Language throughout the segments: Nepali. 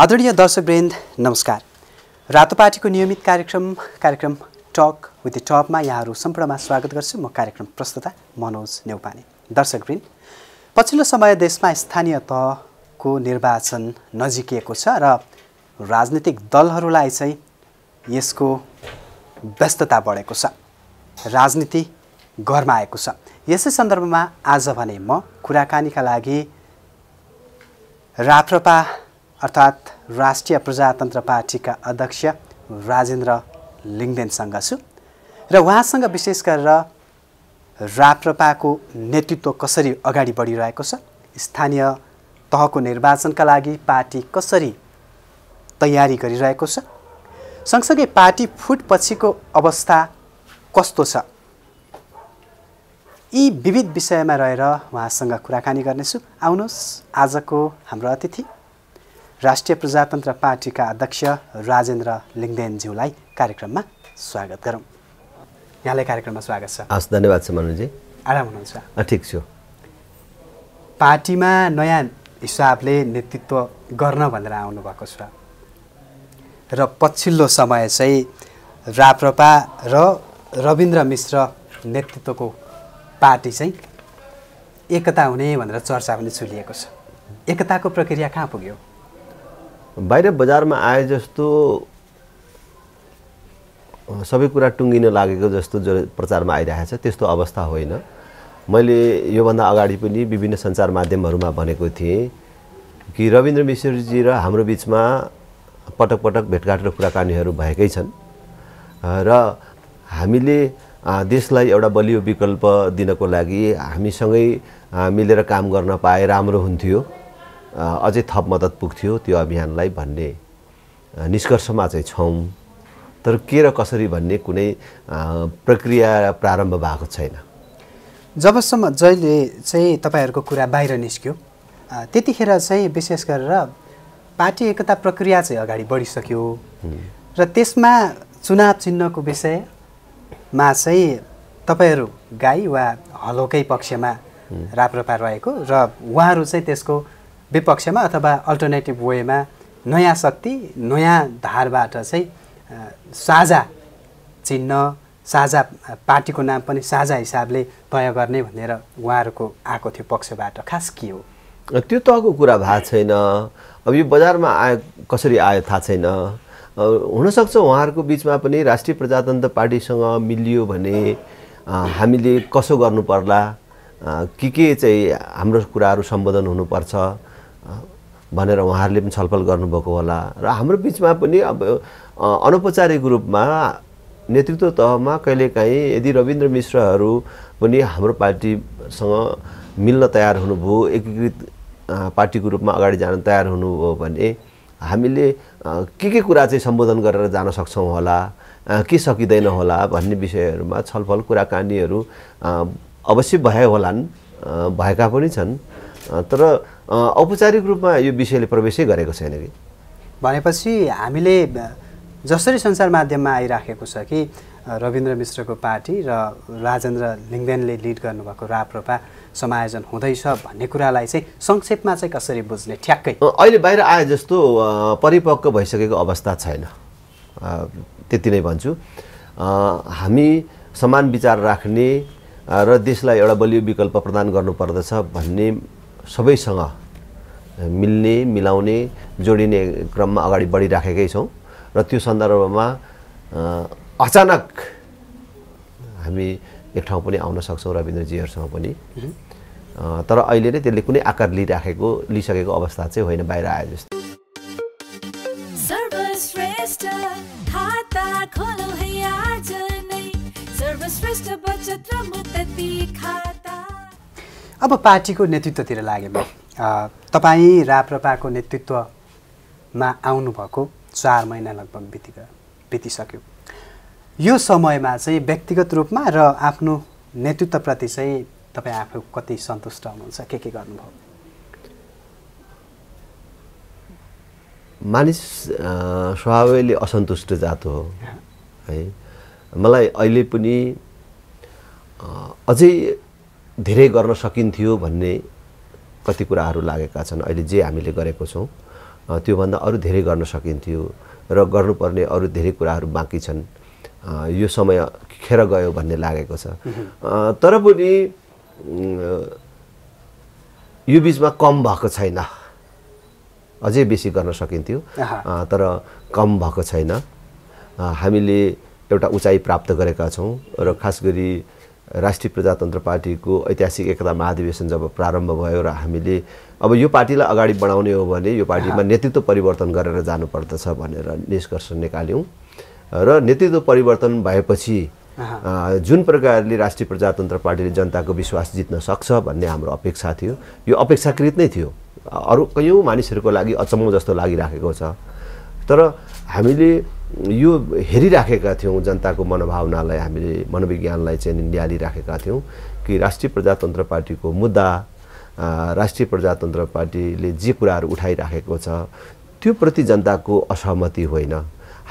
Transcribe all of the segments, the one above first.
आदरणीय दर्शकवृन्द नमस्कार रातोपाटीको नियमित कार्यक्रम कार्यक्रम टक विथ द टपमा यहाँहरू सम्पूर्णमा स्वागत गर्छु म कार्यक्रम प्रस्तुता मनोज नेउपाने दर्शकवृन्द पछिल्लो समय देशमा स्थानीय तहको निर्वाचन नजिकिएको छ र राजनीतिक दलहरूलाई चाहिँ यसको व्यस्तता बढेको छ राजनीति घरमा छ यसै सन्दर्भमा आज भने म कुराकानीका लागि राप्रपा अर्थात् राष्ट्रिय प्रजातन्त्र पार्टीका अध्यक्ष राजेन्द्र लिङ्गदेनसँग छु र उहाँसँग विशेष गरेर राप्रपाको नेतृत्व कसरी अगाडि बढिरहेको छ स्थानीय तहको निर्वाचनका लागि पार्टी कसरी तयारी गरिरहेको छ सँगसँगै पार्टी फुटपछिको अवस्था कस्तो छ यी विविध विषयमा रहेर उहाँसँग कुराकानी गर्नेछु आउनुहोस् आजको हाम्रो अतिथि राष्ट्रिय प्रजातन्त्र पार्टीका अध्यक्ष राजेन्द्र लिङ्गदेनज्यूलाई कार्यक्रममा स्वागत गरौँ यहाँलाई कार्यक्रममा स्वागत छ हस् धन्यवाद छ मनोजी आराम हुनुहुन्छ ठिक छु पार्टीमा नयाँ हिसाबले नेतृत्व गर्न भनेर आउनुभएको छ र पछिल्लो समय चाहिँ राप्रपा र रविन्द्र मिश्र नेतृत्वको पार्टी चाहिँ एकता हुने भनेर चर्चा पनि छुलिएको छ एकताको प्रक्रिया कहाँ पुग्यो बाहिर बजारमा आए जस्तो सबै कुरा टुङ्गिन लागेको जस्तो जो प्रचारमा आइरहेको छ त्यस्तो अवस्था होइन मैले योभन्दा अगाडि पनि विभिन्न सञ्चार माध्यमहरूमा भनेको थिएँ कि रविन्द्र मिश्रजी र हाम्रो बिचमा पटक पटक भेटघाट र कुराकानीहरू भएकै छन् र हामीले देशलाई एउटा बलियो विकल्प दिनको लागि हामीसँगै मिलेर काम गर्न पाए राम्रो हुन्थ्यो अझै थप मद्दत पुग्थ्यो त्यो अभियानलाई भन्ने निष्कर्षमा चाहिँ छौँ तर के र कसरी भन्ने कुनै प्रक्रिया प्रारम्भ भएको छैन जबसम्म जहिले चाहिँ तपाईँहरूको कुरा बाहिर निस्क्यो त्यतिखेर चाहिँ विशेष गरेर पार्टी एकता प्रक्रिया चाहिँ अगाडि बढिसक्यो र त्यसमा चुनाव चिन्हको विषयमा चाहिँ तपाईँहरू गाई वा हलोकै पक्षमा राप्रपा रहेको र उहाँहरू चाहिँ त्यसको विपक्षमा अथवा अल्टरनेटिभ वेमा नयाँ शक्ति नयाँ धारबाट चाहिँ साझा चिन्ह साझा पार्टीको नाम पनि साझा हिसाबले तय गर्ने भनेर उहाँहरूको आएको थियो पक्षबाट खास के हो त्यो तहको कुरा भएको छैन अब यो बजारमा आयो कसरी आयो थाहा छैन हुनसक्छ उहाँहरूको बिचमा पनि राष्ट्रिय प्रजातन्त्र पार्टीसँग मिलियो भने हामीले कसो गर्नु पर्ला के के चाहिँ हाम्रो कुराहरू सम्बोधन हुनुपर्छ भनेर उहाँहरूले पनि छलफल गर्नुभएको होला र हाम्रो बिचमा पनि अब अनौपचारिक रूपमा नेतृत्व तहमा कहिलेकाहीँ यदि रविन्द्र मिश्रहरू पनि हाम्रो पार्टीसँग मिल्न तयार हुनुभयो एकीकृत पार्टीको रूपमा अगाडि जान तयार हुनुभयो भने हामीले के के कुरा चाहिँ सम्बोधन गरेर जान सक्छौँ होला के सकिँदैन होला भन्ने विषयहरूमा छलफल कुराकानीहरू अवश्य भए होलान् भएका पनि छन् तर औपचारिक रूपमा यो विषयले प्रवेशै गरेको छैन कि भनेपछि हामीले जसरी सञ्चार माध्यममा आइराखेको छ कि रविन्द्र मिश्रको पार्टी र राजेन्द्र लिङ्गदेनले लिड गर्नुभएको राप्रपा समायोजन हुँदैछ भन्ने कुरालाई चाहिँ संक्षेपमा चाहिँ कसरी बुझ्ने ठ्याक्कै अहिले बाहिर आए जस्तो परिपक्व भइसकेको अवस्था छैन त्यति नै भन्छु हामी समान विचार राख्ने र देशलाई एउटा बलियो विकल्प प्रदान गर्नुपर्दछ भन्ने सबैसँग मिल्ने मिलाउने जोडिने क्रममा अगाडि बढिराखेकै छौँ र त्यो सन्दर्भमा अचानक हामी एक ठाउँ पनि आउन सक्छौँ रविन्द्रजीहरूसँग पनि तर अहिले नै त्यसले कुनै आकार लिइराखेको लिइसकेको अवस्था चाहिँ होइन बाहिर आए जस्तो अब पार्टीको नेतृत्वतिर लागेमा तपाईँ राप्रपाको नेतृत्वमा आउनुभएको चार महिना लगभग बिति बितिसक्यो यो समयमा चाहिँ व्यक्तिगत रूपमा र आफ्नो नेतृत्वप्रति चाहिँ तपाईँ आफू कति सन्तुष्ट हुनुहुन्छ के के गर्नुभयो मानिस स्वभावले असन्तुष्ट जात हो है मलाई अहिले पनि अझै धेरै गर्न सकिन्थ्यो भन्ने कति कुराहरू लागेका छन् अहिले जे हामीले गरेको छौँ त्योभन्दा अरू धेरै गर्न सकिन्थ्यो र गर्नुपर्ने अरू धेरै कुराहरू बाँकी छन् यो समय खेर गयो भन्ने लागेको छ तर पनि यो बिचमा कम भएको छैन अझै बेसी गर्न सकिन्थ्यो तर कम भएको छैन हामीले एउटा उचाइ प्राप्त गरेका छौँ र खास गरी राष्ट्रिय प्रजातन्त्र पार्टीको ऐतिहासिक एकता महाधिवेशन जब प्रारम्भ भयो र हामीले अब यो पार्टीलाई अगाडि बढाउने हो भने यो पार्टीमा नेतृत्व परिवर्तन गरेर जानुपर्दछ भनेर निष्कर्ष निकाल्यौँ र नेतृत्व परिवर्तन भएपछि जुन प्रकारले राष्ट्रिय प्रजातन्त्र पार्टीले जनताको विश्वास जित्न सक्छ भन्ने हाम्रो अपेक्षा थियो यो अपेक्षाकृत नै थियो अरू कैयौँ मानिसहरूको लागि अचम्म जस्तो लागिराखेको छ तर हामीले यो हेरिराखेका थियौँ जनताको मनोभावनालाई हामीले मनोविज्ञानलाई चाहिँ निहालिराखेका थियौँ कि राष्ट्रिय प्रजातन्त्र पार्टीको मुद्दा राष्ट्रिय प्रजातन्त्र पार्टीले जे कुराहरू उठाइराखेको छ त्योप्रति जनताको असहमति होइन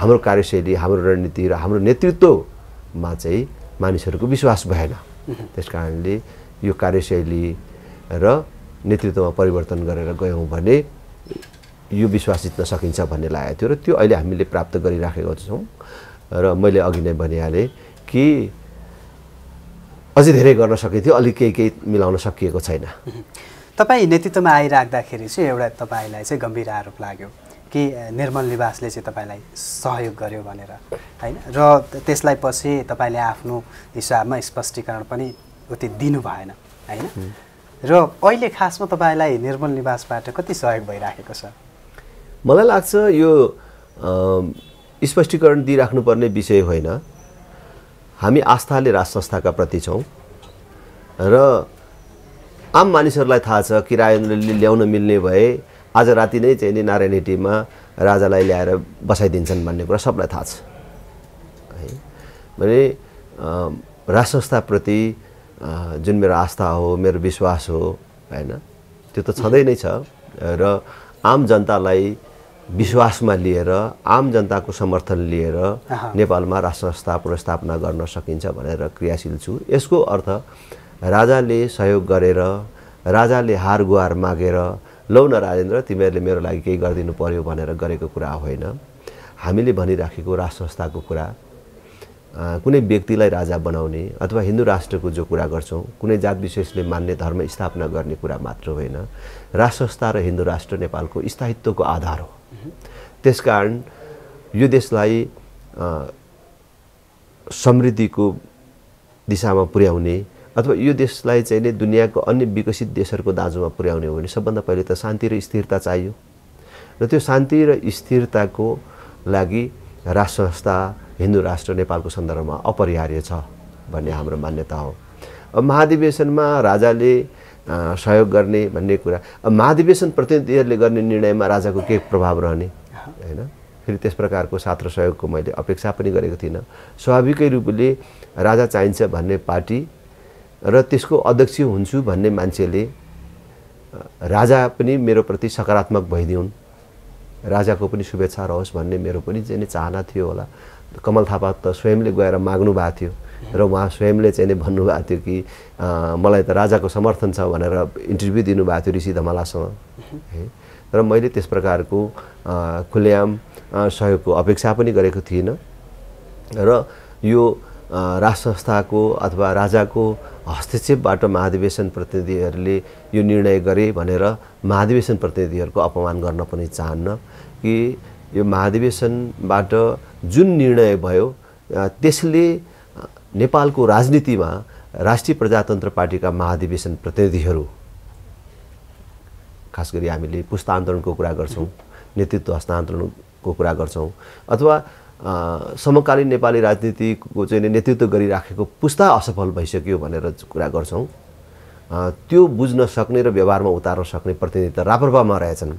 हाम्रो कार्यशैली हाम्रो रणनीति र हाम्रो नेतृत्वमा चाहिँ मानिसहरूको विश्वास भएन त्यस कारणले यो कार्यशैली र नेतृत्वमा परिवर्तन गरेर गयौँ भने यो विश्वास जित्न सकिन्छ भन्ने लागेको थियो र त्यो अहिले हामीले प्राप्त गरिराखेको छौँ र मैले अघि नै भनिहालेँ कि अझै धेरै गर्न सकेको थियो अलिक केही केही मिलाउन सकिएको छैन तपाईँ नेतृत्वमा आइराख्दाखेरि चाहिँ एउटा तपाईँलाई चाहिँ गम्भीर आरोप लाग्यो कि निर्मल निवासले चाहिँ तपाईँलाई सहयोग गर्यो भनेर होइन र त्यसलाई पछि तपाईँले आफ्नो हिसाबमा स्पष्टीकरण पनि उति दिनु भएन होइन र अहिले खासमा तपाईँलाई निर्मल निवासबाट कति सहयोग भइराखेको छ मलाई लाग्छ यो स्पष्टीकरण दिइराख्नुपर्ने विषय होइन हामी आस्थाले राज संस्थाका प्रति छौँ र आम मानिसहरूलाई थाहा छ कि राजेन्द्रले ल्याउन मिल्ने भए आज राति नै चाहिँ नि नारायणहिटीमा हेटीमा राजालाई ल्याएर बसाइदिन्छन् भन्ने कुरा सबलाई थाहा छ है भने राज संस्थाप्रति जुन मेरो आस्था हो मेरो विश्वास हो होइन त्यो त छँदै नै छ र आम जनतालाई विश्वासमा लिएर आम जनताको समर्थन लिएर नेपालमा राष्ट्र स्थापना स्थापना गर्न सकिन्छ भनेर क्रियाशील छु यसको अर्थ राजाले सहयोग गरेर राजाले हार गुहार मागेर लौ न राजेन्द्र तिमीहरूले मेरो लागि केही गरिदिनु पर्यो भनेर गरेको कुरा होइन हामीले भनिराखेको राष्ट्र संस्थाको कुरा कुनै व्यक्तिलाई राजा बनाउने अथवा हिन्दू राष्ट्रको जो कुरा गर्छौँ कुनै जात विशेषले मान्ने धर्म स्थापना गर्ने कुरा मात्र होइन संस्था र हिन्दू राष्ट्र नेपालको स्थायित्वको आधार हो त्यसकारण यो देशलाई समृद्धिको दिशामा पुर्याउने अथवा यो देशलाई चाहिँ नै दुनियाँको अन्य विकसित देशहरूको दाजुमा पुर्याउने हो भने सबभन्दा पहिले त शान्ति र स्थिरता चाहियो र त्यो शान्ति र स्थिरताको लागि राष्ट्र संस्था हिन्दू राष्ट्र नेपालको सन्दर्भमा अपरिहार्य छ भन्ने हाम्रो मान्यता हो अब महाधिवेशनमा राजाले सहयोग गर्ने भन्ने कुरा अब महाधिवेशन प्रतिनिधिहरूले गर्ने निर्णयमा राजाको के प्रभाव रहने होइन फेरि त्यस प्रकारको छात्र सहयोगको मैले अपेक्षा पनि गरेको थिइनँ स्वाभाविकै रूपले राजा चाहिन्छ भन्ने पार्टी र त्यसको अध्यक्ष हुन्छु भन्ने मान्छेले राजा पनि मेरो प्रति सकारात्मक भइदिउन् राजाको पनि शुभेच्छा रहोस् भन्ने मेरो पनि चाहिँ चाहना थियो होला कमल थापा त स्वयंले गएर माग्नु भएको थियो र उहाँ स्वयंले चाहिँ नै भन्नुभएको थियो कि मलाई त राजाको समर्थन छ भनेर इन्टरभ्यू दिनुभएको थियो ऋषि धमालासँग है र मैले त्यस प्रकारको खुल्याम सहयोगको अपेक्षा पनि गरेको थिइनँ र यो राजसंस्थाको अथवा राजाको हस्तक्षेपबाट महाधिवेशन प्रतिनिधिहरूले यो निर्णय गरे भनेर महाधिवेशन प्रतिनिधिहरूको अपमान गर्न पनि चाहन्न कि यो महाधिवेशनबाट जुन निर्णय भयो त्यसले नेपालको राजनीतिमा राष्ट्रिय प्रजातन्त्र पार्टीका महाधिवेशन प्रतिनिधिहरू खास गरी हामीले पुस्तान्तरणको कुरा गर्छौँ नेतृत्व हस्तान्तरणको कुरा गर्छौँ अथवा समकालीन नेपाली राजनीतिको चाहिँ नेतृत्व गरिराखेको पुस्ता असफल भइसक्यो भनेर कुरा गर्छौँ त्यो बुझ्न सक्ने र व्यवहारमा उतार्न सक्ने प्रतिनिधि त राप्रपामा रहेछन्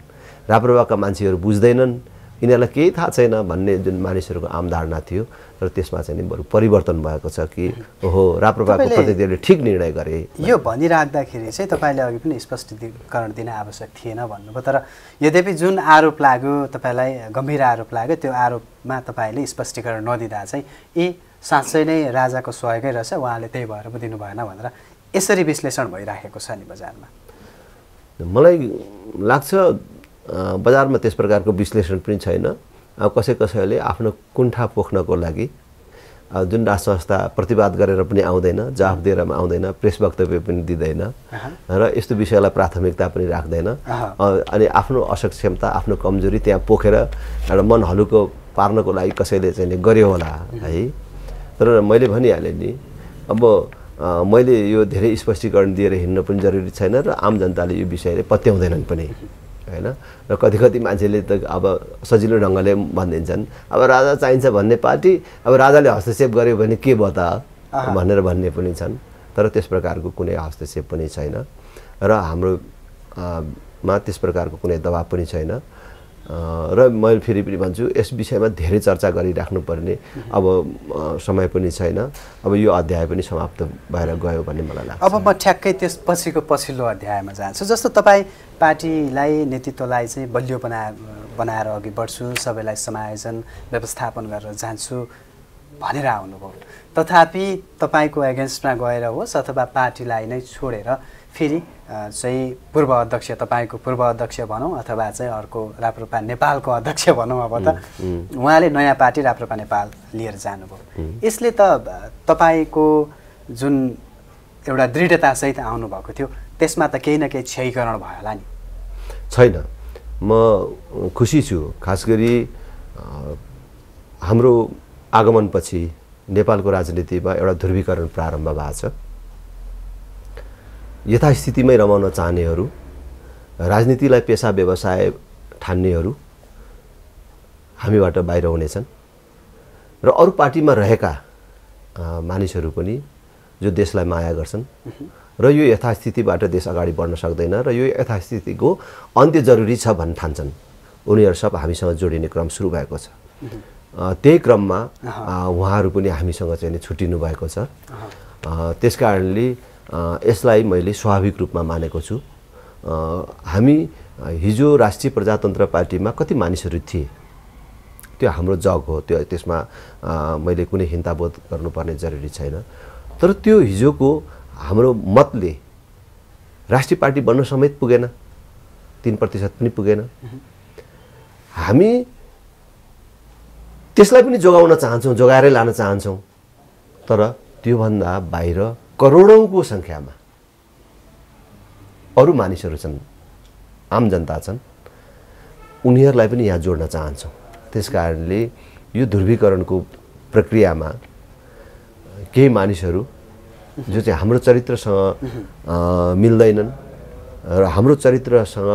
राप्रपाका मान्छेहरू बुझ्दैनन् यिनीहरूलाई केही थाहा छैन भन्ने जुन मानिसहरूको आम धारणा थियो र त्यसमा चाहिँ बरु परिवर्तन भएको छ कि ओहो राप्रपाको प्रतिनिधिहरूले ठिक निर्णय गरे यो भनिराख्दाखेरि चाहिँ तपाईँले अघि पनि स्पष्टीकरण दिन आवश्यक थिएन भन्नुभयो तर यद्यपि जुन आरोप लाग्यो तपाईँलाई गम्भीर आरोप लाग्यो त्यो आरोपमा तपाईँले स्पष्टीकरण नदिँदा चाहिँ यी साँच्चै नै राजाको सहयोगै रहेछ उहाँले त्यही भएर पनि दिनु भएन भनेर यसरी विश्लेषण भइराखेको छ नि बजारमा मलाई लाग्छ बजारमा त्यस प्रकारको विश्लेषण पनि छैन कसै कसैले आफ्नो कुण्ठा पोख्नको लागि जुन राष्ट्र संस्था प्रतिवाद गरेर पनि आउँदैन जवाफ दिएर पनि आउँदैन प्रेस वक्तव्य पनि दिँदैन र यस्तो विषयलाई प्राथमिकता पनि राख्दैन अनि आफ्नो असक्षमता आफ्नो कमजोरी त्यहाँ पोखेर एउटा मन हलुको पार्नको लागि कसैले चाहिँ गऱ्यो होला है तर मैले भनिहालेँ नि अब मैले यो धेरै स्पष्टीकरण दिएर हिँड्न पनि जरुरी छैन र आम जनताले यो विषयले पत्याउँदैनन् पनि होइन र कति कति मान्छेले त अब सजिलो ढङ्गले भनिदिन्छन् अब राजा चाहिन्छ भन्ने पार्टी अब राजाले हस्तक्षेप गर्यो भने के बता भनेर भन्ने पनि छन् तर त्यस प्रकारको कुनै हस्तक्षेप पनि छैन र हाम्रो मा त्यस प्रकारको कुनै दबाब पनि छैन र मैले फेरि पनि भन्छु यस विषयमा धेरै चर्चा गरिराख्नुपर्ने अब समय पनि छैन अब यो अध्याय पनि समाप्त भएर गयो भन्ने मलाई लाग्छ अब म ठ्याक्कै त्यस पछिको पछिल्लो अध्यायमा जान्छु जस्तो तपाईँ पार्टीलाई नेतृत्वलाई चाहिँ बलियो बना बनाएर अघि बढ्छु सबैलाई समायोजन व्यवस्थापन गरेर जान्छु भनेर आउनुभयो तथापि तपाईँको एगेन्स्टमा गएर होस् अथवा पार्टीलाई नै छोडेर फेरि चाहिँ पूर्व अध्यक्ष तपाईँको पूर्व अध्यक्ष भनौँ अथवा चाहिँ अर्को राप्रपा नेपालको अध्यक्ष भनौँ अब त उहाँले नयाँ पार्टी राप्रपा नेपाल लिएर जानुभयो यसले त तपाईँको जुन एउटा दृढतासहित आउनुभएको थियो त्यसमा त केही न केही क्षयीकरण भयो होला नि छैन म खुसी छु खास गरी हाम्रो आगमनपछि नेपालको राजनीतिमा एउटा ध्रुवीकरण प्रारम्भ भएको छ यथास्थितिमै रमाउन चाहनेहरू राजनीतिलाई पेसा व्यवसाय ठान्नेहरू हामीबाट बाहिर हुनेछन् र अरू पार्टीमा रहेका मानिसहरू पनि जो देशलाई माया गर्छन् र यो यथास्थितिबाट देश अगाडि बढ्न सक्दैन र यो यथास्थितिको अन्त्य जरुरी छ भन् ठान्छन् उनीहरू सब हामीसँग जोडिने क्रम सुरु भएको छ त्यही क्रममा उहाँहरू पनि हामीसँग चाहिँ छुट्टिनु भएको छ त्यस कारणले यसलाई मैले स्वाभाविक रूपमा मानेको छु हामी हिजो राष्ट्रिय प्रजातन्त्र पार्टीमा कति मानिसहरू थिए त्यो हाम्रो जग हो त्यो त्यसमा मैले कुनै हिन्ताबोध गर्नुपर्ने जरुरी छैन तर त्यो हिजोको हाम्रो मतले राष्ट्रिय पार्टी बन्न समेत पुगेन तिन प्रतिशत पनि पुगेन हामी त्यसलाई पनि जोगाउन चाहन्छौँ जोगाएरै लान चाहन्छौँ तर त्योभन्दा बाहिर करोडौँको सङ्ख्यामा अरू मानिसहरू छन् आम जनता छन् उनीहरूलाई पनि यहाँ जोड्न चाहन्छौँ त्यस कारणले यो ध्रुवीकरणको प्रक्रियामा केही मानिसहरू जो चाहिँ हाम्रो चरित्रसँग मिल्दैनन् र हाम्रो चरित्रसँग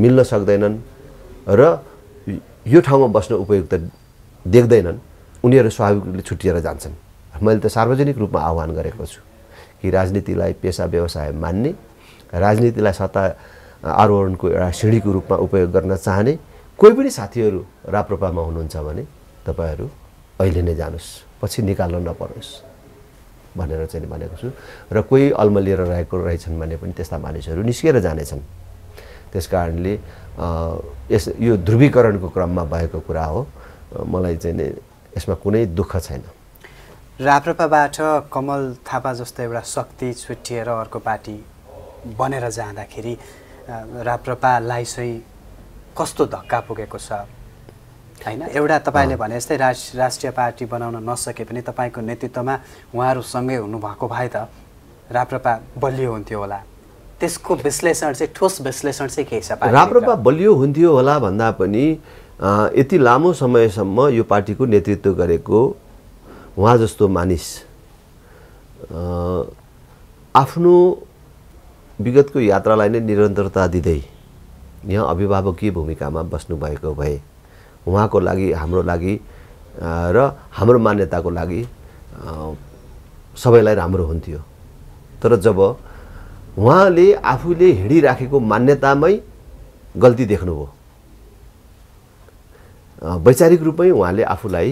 मिल्न सक्दैनन् र यो ठाउँमा बस्न उपयुक्त देख्दैनन् उनीहरू स्वाभाविक रूपले छुट्टिएर जान्छन् मैले त सार्वजनिक रूपमा आह्वान गरेको छु कि राजनीतिलाई पेसा व्यवसाय मान्ने राजनीतिलाई सत्ता आरोहणको एउटा सिँढीको रूपमा उपयोग गर्न चाहने कोही पनि साथीहरू राप्रपामा हुनुहुन्छ भने तपाईँहरू अहिले नै जानुहोस् पछि निकाल्न नपरोस् भनेर चाहिँ भनेको छु र कोही अल्मलिएर रहेको रहेछन् भने पनि त्यस्ता मानिसहरू निस्किएर जानेछन् त्यस कारणले यस यो ध्रुवीकरणको क्रममा भएको कुरा हो मलाई चाहिँ यसमा कुनै दुःख छैन राप्रपाबाट कमल थापा जस्तो एउटा शक्ति छुट्टिएर अर्को पार्टी बनेर जाँदाखेरि राप्रपालाई चाहिँ कस्तो धक्का पुगेको छ होइन एउटा तपाईँले भने जस्तै राज राष्ट्रिय पार्टी बनाउन नसके पनि तपाईँको नेतृत्वमा उहाँहरूसँगै हुनुभएको भए त राप्रपा बलियो हुन्थ्यो होला त्यसको विश्लेषण चाहिँ ठोस विश्लेषण चाहिँ के छ राप्रपा बलियो हुन्थ्यो होला भन्दा पनि यति लामो समयसम्म यो पार्टीको नेतृत्व गरेको उहाँ जस्तो मानिस आफ्नो विगतको यात्रालाई नै निरन्तरता दिँदै यहाँ अभिभावकीय भूमिकामा बस्नुभएको भए उहाँको लागि हाम्रो लागि र हाम्रो मान्यताको लागि सबैलाई राम्रो हुन्थ्यो तर जब उहाँले आफूले हिँडिराखेको मान्यतामै गल्ती देख्नुभयो वैचारिक रूपमै उहाँले आफूलाई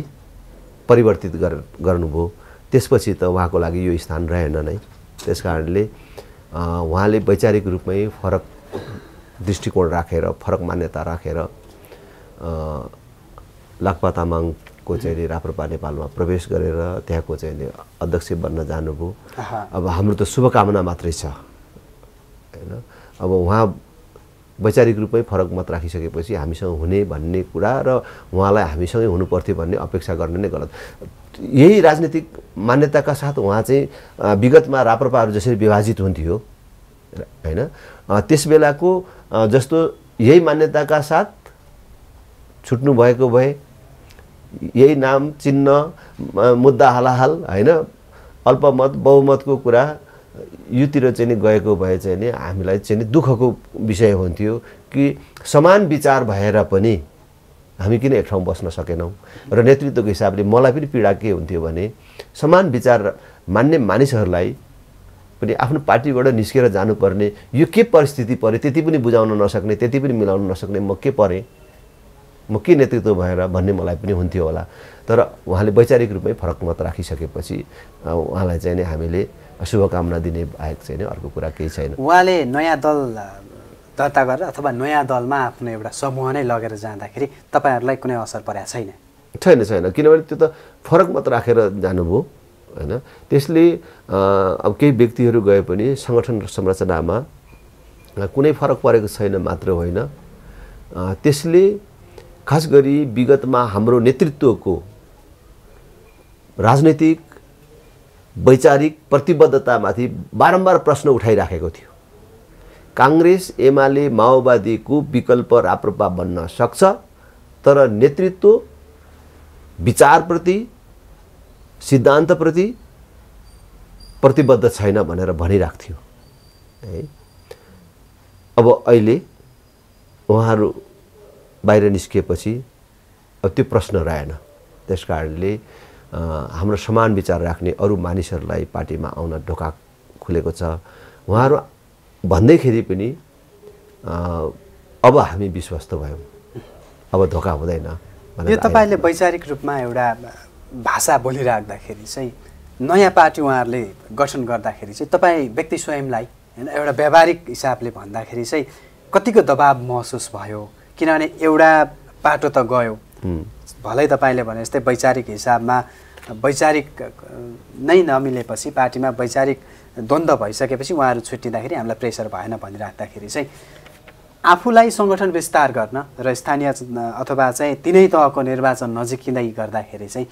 परिवर्तित गर गर्नुभयो त्यसपछि त उहाँको लागि यो स्थान रहेन नै त्यस कारणले उहाँले वैचारिक रूपमै फरक दृष्टिकोण राखेर फरक मान्यता राखेर रा, लाक्पा तामाङको चाहिँ राप्रपा नेपालमा प्रवेश गरेर त्यहाँको चाहिँ अध्यक्ष बन्न जानुभयो अब हाम्रो त शुभकामना मात्रै छ होइन अब उहाँ वैचारिक रूपमै फरक मत राखिसकेपछि हामीसँग हुने भन्ने कुरा र उहाँलाई हामीसँगै हुनुपर्थ्यो भन्ने अपेक्षा गर्ने नै गलत यही राजनीतिक मान्यताका साथ उहाँ चाहिँ विगतमा राप्रपाहरू जसरी विभाजित हुन्थ्यो होइन त्यस बेलाको जस्तो यही मान्यताका साथ छुट्नु भएको भए यही नाम चिन्ह मुद्दा हालाहाल होइन अल्पमत बहुमतको कुरा योतिर चाहिँ नि गएको भए चाहिँ नि हामीलाई चाहिँ नि दुःखको विषय हुन्थ्यो कि समान विचार भएर पनि हामी किन एक ठाउँ बस्न सकेनौँ र नेतृत्वको हिसाबले मलाई पनि पीडा के हुन्थ्यो भने समान विचार मान्ने मानिसहरूलाई पनि आफ्नो पार्टीबाट निस्केर जानुपर्ने यो के परिस्थिति परे त्यति पनि बुझाउन नसक्ने त्यति पनि मिलाउन नसक्ने म के परेँ म के नेतृत्व भएर भन्ने मलाई पनि हुन्थ्यो होला तर उहाँले वैचारिक रूपमै फरक मत राखिसकेपछि उहाँलाई चाहिँ नि हामीले शुभकामना दिने बाहेक छैन अर्को कुरा केही छैन उहाँले नयाँ दल दर्ता गरेर अथवा नयाँ दलमा आफ्नो एउटा समूह नै लगेर जाँदाखेरि तपाईँहरूलाई कुनै असर परेको छैन छैन छैन किनभने त्यो त फरक मात्र राखेर जानुभयो होइन त्यसले अब केही व्यक्तिहरू गए पनि सङ्गठन संरचनामा कुनै फरक परेको छैन मात्र होइन त्यसले खास गरी विगतमा हाम्रो नेतृत्वको राजनैतिक वैचारिक प्रतिबद्धतामाथि बारम्बार प्रश्न उठाइराखेको थियो काङ्ग्रेस एमाले माओवादीको विकल्प राप्रपा बन्न सक्छ तर नेतृत्व विचारप्रति सिद्धान्तप्रति प्रतिबद्ध छैन भनेर भनिराख्थ्यो है अब अहिले उहाँहरू बाहिर निस्किएपछि अब त्यो प्रश्न रहेन त्यस कारणले हाम्रो समान विचार राख्ने अरू मानिसहरूलाई पार्टीमा आउन ढोका खुलेको छ उहाँहरू भन्दैखेरि पनि अब हामी विश्वस्त भयौँ अब धोका हुँदैन यो तपाईँले वैचारिक रूपमा एउटा भाषा बोलिराख्दाखेरि चाहिँ नयाँ पार्टी उहाँहरूले गठन गर्दाखेरि चाहिँ तपाईँ व्यक्ति स्वयंलाई होइन एउटा व्यावहारिक हिसाबले भन्दाखेरि चाहिँ कतिको दबाब महसुस भयो किनभने एउटा पाटो त गयो भलै तपाईँले भने जस्तै वैचारिक हिसाबमा वैचारिक नै नमिलेपछि पार्टीमा वैचारिक द्वन्द्व भइसकेपछि उहाँहरू छुट्टिँदाखेरि हामीलाई प्रेसर भएन भनिराख्दाखेरि चाहिँ आफूलाई सङ्गठन विस्तार गर्न र स्थानीय अथवा चाहिँ तिनै तहको निर्वाचन नजिकिँदै गर्दाखेरि चाहिँ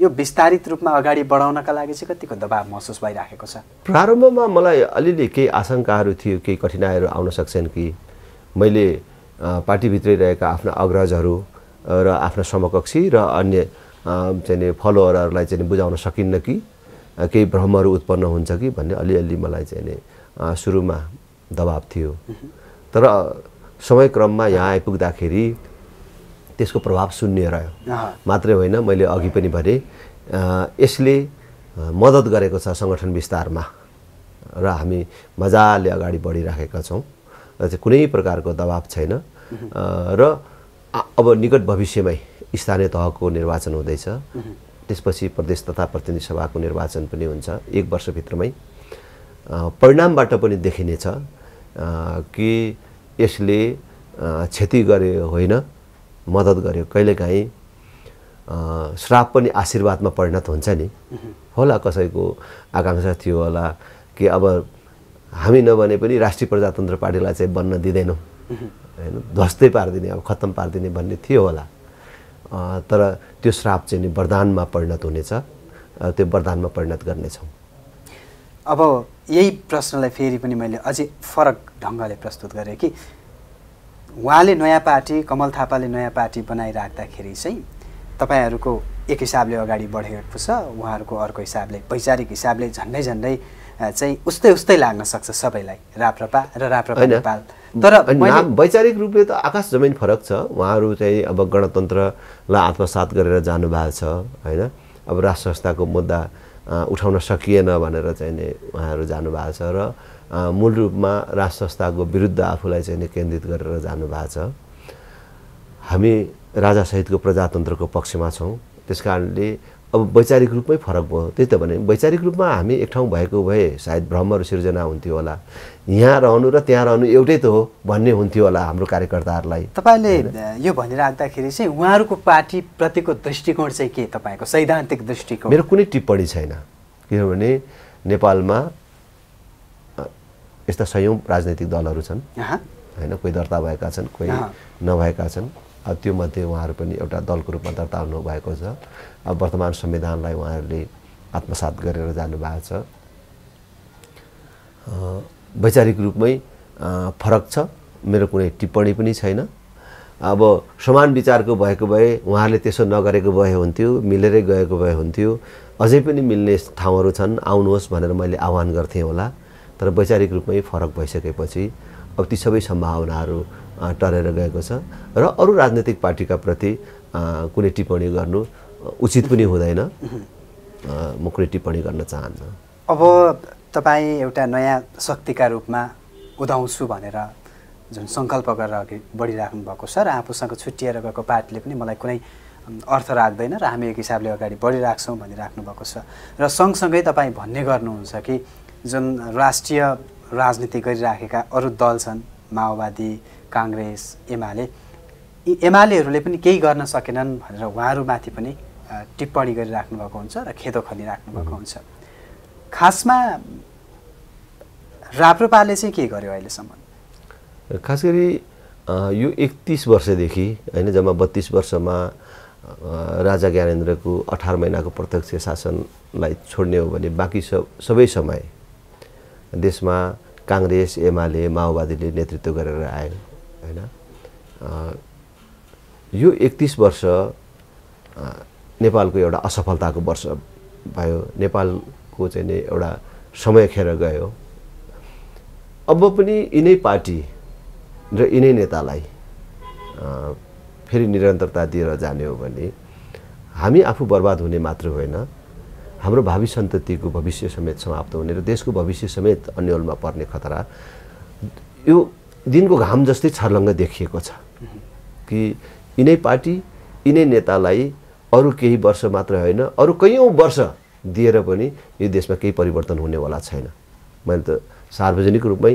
यो विस्तारित रूपमा अगाडि बढाउनका लागि चाहिँ कतिको दबाब महसुस भइराखेको छ प्रारम्भमा मलाई अलिअलि केही आशङ्काहरू थियो केही कठिनाइहरू आउन सक्छन् कि मैले पार्टीभित्रै रहेका आफ्ना अग्रजहरू र आफ्ना समकक्षी र अन्य चाहिँ फलोवरहरूलाई चाहिँ बुझाउन सकिन्न कि केही भ्रमहरू उत्पन्न हुन्छ कि भन्ने अलिअलि मलाई चाहिँ सुरुमा दबाब थियो तर समयक्रममा यहाँ आइपुग्दाखेरि त्यसको प्रभाव शून्य रह्यो मात्रै होइन मैले अघि पनि भने यसले मद्दत गरेको छ सङ्गठन विस्तारमा र हामी मजाले अगाडि बढिराखेका छौँ र चाहिँ कुनै प्रकारको दबाब छैन र अब निकट भविष्यमै स्थानीय तहको निर्वाचन हुँदैछ त्यसपछि प्रदेश तथा प्रतिनिधि सभाको निर्वाचन पनि हुन्छ एक वर्षभित्रमै परिणामबाट पनि देखिनेछ कि यसले क्षति गरे होइन मद्दत गर्यो कहिलेकाहीँ श्राप पनि आशीर्वादमा परिणत हुन्छ नि होला कसैको आकाङ्क्षा थियो होला कि अब हामी नभने पनि राष्ट्रिय प्रजातन्त्र पार्टीलाई चाहिँ बन्न दिँदैनौँ होइन ध्वस्तै पारिदिने अब खत्तम पारिदिने भन्ने थियो होला तर त्यो श्राप चाहिँ नि वरदानमा परिणत हुनेछ त्यो वरदानमा परिणत गर्नेछौँ अब यही प्रश्नलाई फेरि पनि मैले अझै फरक ढङ्गले प्रस्तुत गरेँ कि उहाँले नयाँ पार्टी कमल थापाले नयाँ पार्टी बनाइराख्दाखेरि चाहिँ तपाईँहरूको एक हिसाबले अगाडि बढेको छ उहाँहरूको अर्को हिसाबले वैचारिक हिसाबले झन्डै झन्डै चाहिँ उस्तै उस्तै लाग्न सक्छ सबैलाई राप्रपा र राप्रपा नेपाल तर वैचारिक रूपले त आकाश जमिन फरक छ उहाँहरू चाहिँ अब गणतन्त्रलाई आत्मसात गरेर जानुभएको छ होइन अब राष्ट्र संस्थाको मुद्दा उठाउन सकिएन भनेर चाहिँ नि उहाँहरू जानुभएको छ र मूल रूपमा राष्ट्र संस्थाको विरुद्ध आफूलाई चाहिँ नि केन्द्रित गरेर जानुभएको छ हामी राजासहितको प्रजातन्त्रको पक्षमा छौँ त्यस कारणले अब वैचारिक रूपमै फरक भयो त्यही त भने वैचारिक रूपमा हामी एक ठाउँ भएको भए सायद भ्रमहरू सिर्जना हुन्थ्यो होला यहाँ रहनु र त्यहाँ रहनु एउटै त हो भन्ने हुन्थ्यो होला हाम्रो कार्यकर्ताहरूलाई तपाईँले यो भनिराख्दाखेरि चाहिँ उहाँहरूको पार्टीप्रतिको दृष्टिकोण चाहिँ के तपाईँको सैद्धान्तिक दृष्टिकोण मेरो कुनै टिप्पणी छैन किनभने नेपालमा यस्ता सयौँ राजनैतिक दलहरू छन् होइन कोही दर्ता भएका छन् कोही नभएका छन् अब त्योमध्ये उहाँहरू पनि एउटा दलको रूपमा दर्ता हुनुभएको छ अब वर्तमान संविधानलाई उहाँहरूले आत्मसात गरेर जानुभएको छ वैचारिक रूपमै फरक छ मेरो कुनै टिप्पणी पनि छैन अब समान विचारको भएको भए उहाँहरूले त्यसो नगरेको भए हुन्थ्यो मिलेरै गएको भए हुन्थ्यो अझै पनि मिल्ने ठाउँहरू छन् आउनुहोस् भनेर मैले आह्वान गर्थेँ होला तर वैचारिक रूपमै फरक भइसकेपछि अब ती सबै सम्भावनाहरू टरेर गएको छ र अरू राजनैतिक पार्टीका प्रति कुनै टिप्पणी गर्नु उचित पनि हुँदैन म कुनै टिप्पणी गर्न चाहन्न अब तपाईँ एउटा नयाँ शक्तिका रूपमा उदाउँछु भनेर जुन सङ्कल्प गरेर अघि बढिराख्नु भएको छ र आफूसँग छुट्टिएर गएको पार्टीले पनि मलाई कुनै अर्थ राख्दैन र हामी एक हिसाबले अगाडि बढिराख्छौँ भनिराख्नु भएको छ र सँगसँगै तपाईँ भन्ने गर्नुहुन्छ कि जुन राष्ट्रिय राजनीति गरिराखेका अरू दल छन् माओवादी काङ्ग्रेस एमाले यी एमालेहरूले पनि केही गर्न सकेनन् भनेर उहाँहरूमाथि पनि टिप्पणी गरिराख्नु भएको हुन्छ र खेदो खनिराख्नु भएको हुन्छ खासमा राप्रपाले चाहिँ के गर्यो अहिलेसम्म खास गरी यो एकतिस वर्षदेखि होइन जम्मा बत्तिस वर्षमा राजा ज्ञानेन्द्रको अठार महिनाको प्रत्यक्ष शासनलाई छोड्ने हो भने बाँकी सब सबै समय देशमा काङ्ग्रेस एमाले माओवादीले नेतृत्व गरेर आयो होइन यो एकतिस वर्ष नेपालको एउटा असफलताको वर्ष भयो नेपालको चाहिँ नि एउटा समय खेर गयो अब पनि यिनै पार्टी र यिनै नेतालाई फेरि निरन्तरता दिएर जाने हो भने हामी आफू बर्बाद हुने मात्र होइन हाम्रो भावी सन्ततिको भविष्य समेत समाप्त हुने र देशको भविष्य समेत अन्यलमा पर्ने खतरा यो दिनको घाम जस्तै छर्लङ्ग देखिएको छ कि यिनै पार्टी यिनै नेतालाई अरू केही वर्ष मात्र होइन अरू कैयौँ वर्ष दिएर पनि यो देशमा केही परिवर्तन हुनेवाला छैन मैले त सार्वजनिक रूपमै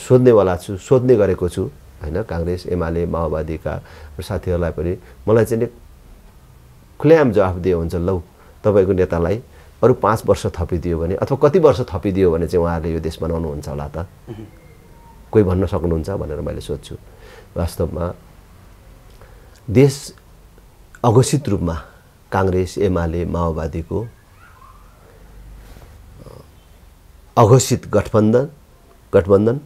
सोध्नेवाला छु सोध्ने गरेको छु होइन काङ्ग्रेस एमाले माओवादीका साथीहरूलाई पनि मलाई चाहिँ खुलेआम जवाफ दियो हुन्छ लौ तपाईँको नेतालाई अरू पाँच वर्ष थपिदियो भने अथवा कति वर्ष थपिदियो भने चाहिँ उहाँहरूले यो देश बनाउनुहुन्छ होला त कोही भन्न सक्नुहुन्छ भनेर मैले सोध्छु वास्तवमा देश अघोषित रूपमा काङ्ग्रेस एमाले माओवादीको अघोषित गठबन्धन गठबन्धन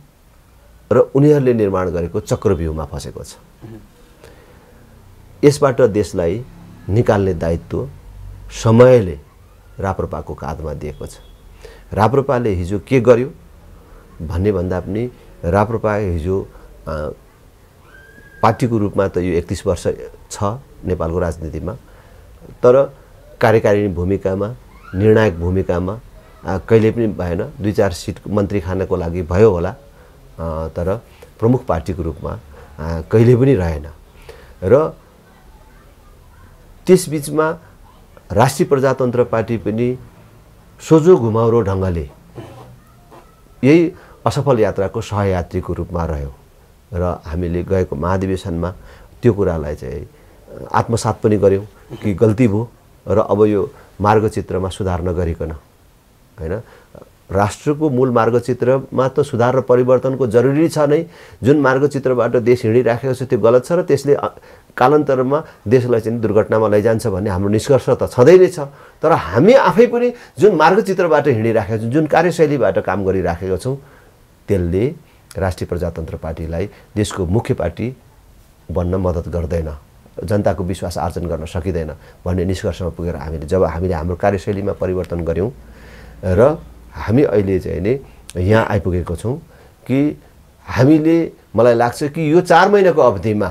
र उनीहरूले निर्माण गरेको चक्रव्यूहमा फँसेको छ यसबाट देशलाई निकाल्ने दायित्व समयले राप्रपाको काँधमा दिएको छ राप्रपाले हिजो के गर्यो भन्ने भन्दा पनि राप्रपा हिजो पार्टीको रूपमा त यो एकतिस वर्ष छ नेपालको राजनीतिमा तर कार्यकारिणी भूमिकामा निर्णायक भूमिकामा कहिले पनि भएन दुई चार सिट मन्त्री खानको लागि भयो होला तर प्रमुख पार्टीको रूपमा कहिले पनि रहेन र त्यसबिचमा राष्ट्रिय प्रजातन्त्र पार्टी पनि सोझो घुमाउरो ढङ्गले यही असफल यात्राको सहयात्रीको रूपमा रह्यो र हामीले गएको महाधिवेशनमा त्यो कुरालाई चाहिँ आत्मसात पनि गऱ्यौँ कि गल्ती भयो र अब यो मार्गचित्रमा सुधार नगरिकन होइन राष्ट्रको मूल मार्गचित्रमा त सुधार र परिवर्तनको जरुरी छ नै जुन मार्गचित्रबाट देश हिँडिराखेको छ त्यो गलत छ र त्यसले कालान्तरमा देशलाई चाहिँ दुर्घटनामा लैजान्छ भन्ने हाम्रो निष्कर्ष त छँदै नै छ तर हामी आफै पनि जुन मार्गचित्रबाट हिँडिराखेका छौँ जुन कार्यशैलीबाट काम गरिराखेका छौँ त्यसले राष्ट्रिय प्रजातन्त्र पार्टीलाई देशको मुख्य पार्टी बन्न मद्दत गर्दैन जनताको विश्वास आर्जन गर्न सकिँदैन भन्ने निष्कर्षमा पुगेर हामीले जब हामीले हाम्रो कार्यशैलीमा परिवर्तन गऱ्यौँ र हामी अहिले चाहिँ नि यहाँ आइपुगेको छौँ कि हामीले मलाई लाग्छ कि यो चार महिनाको अवधिमा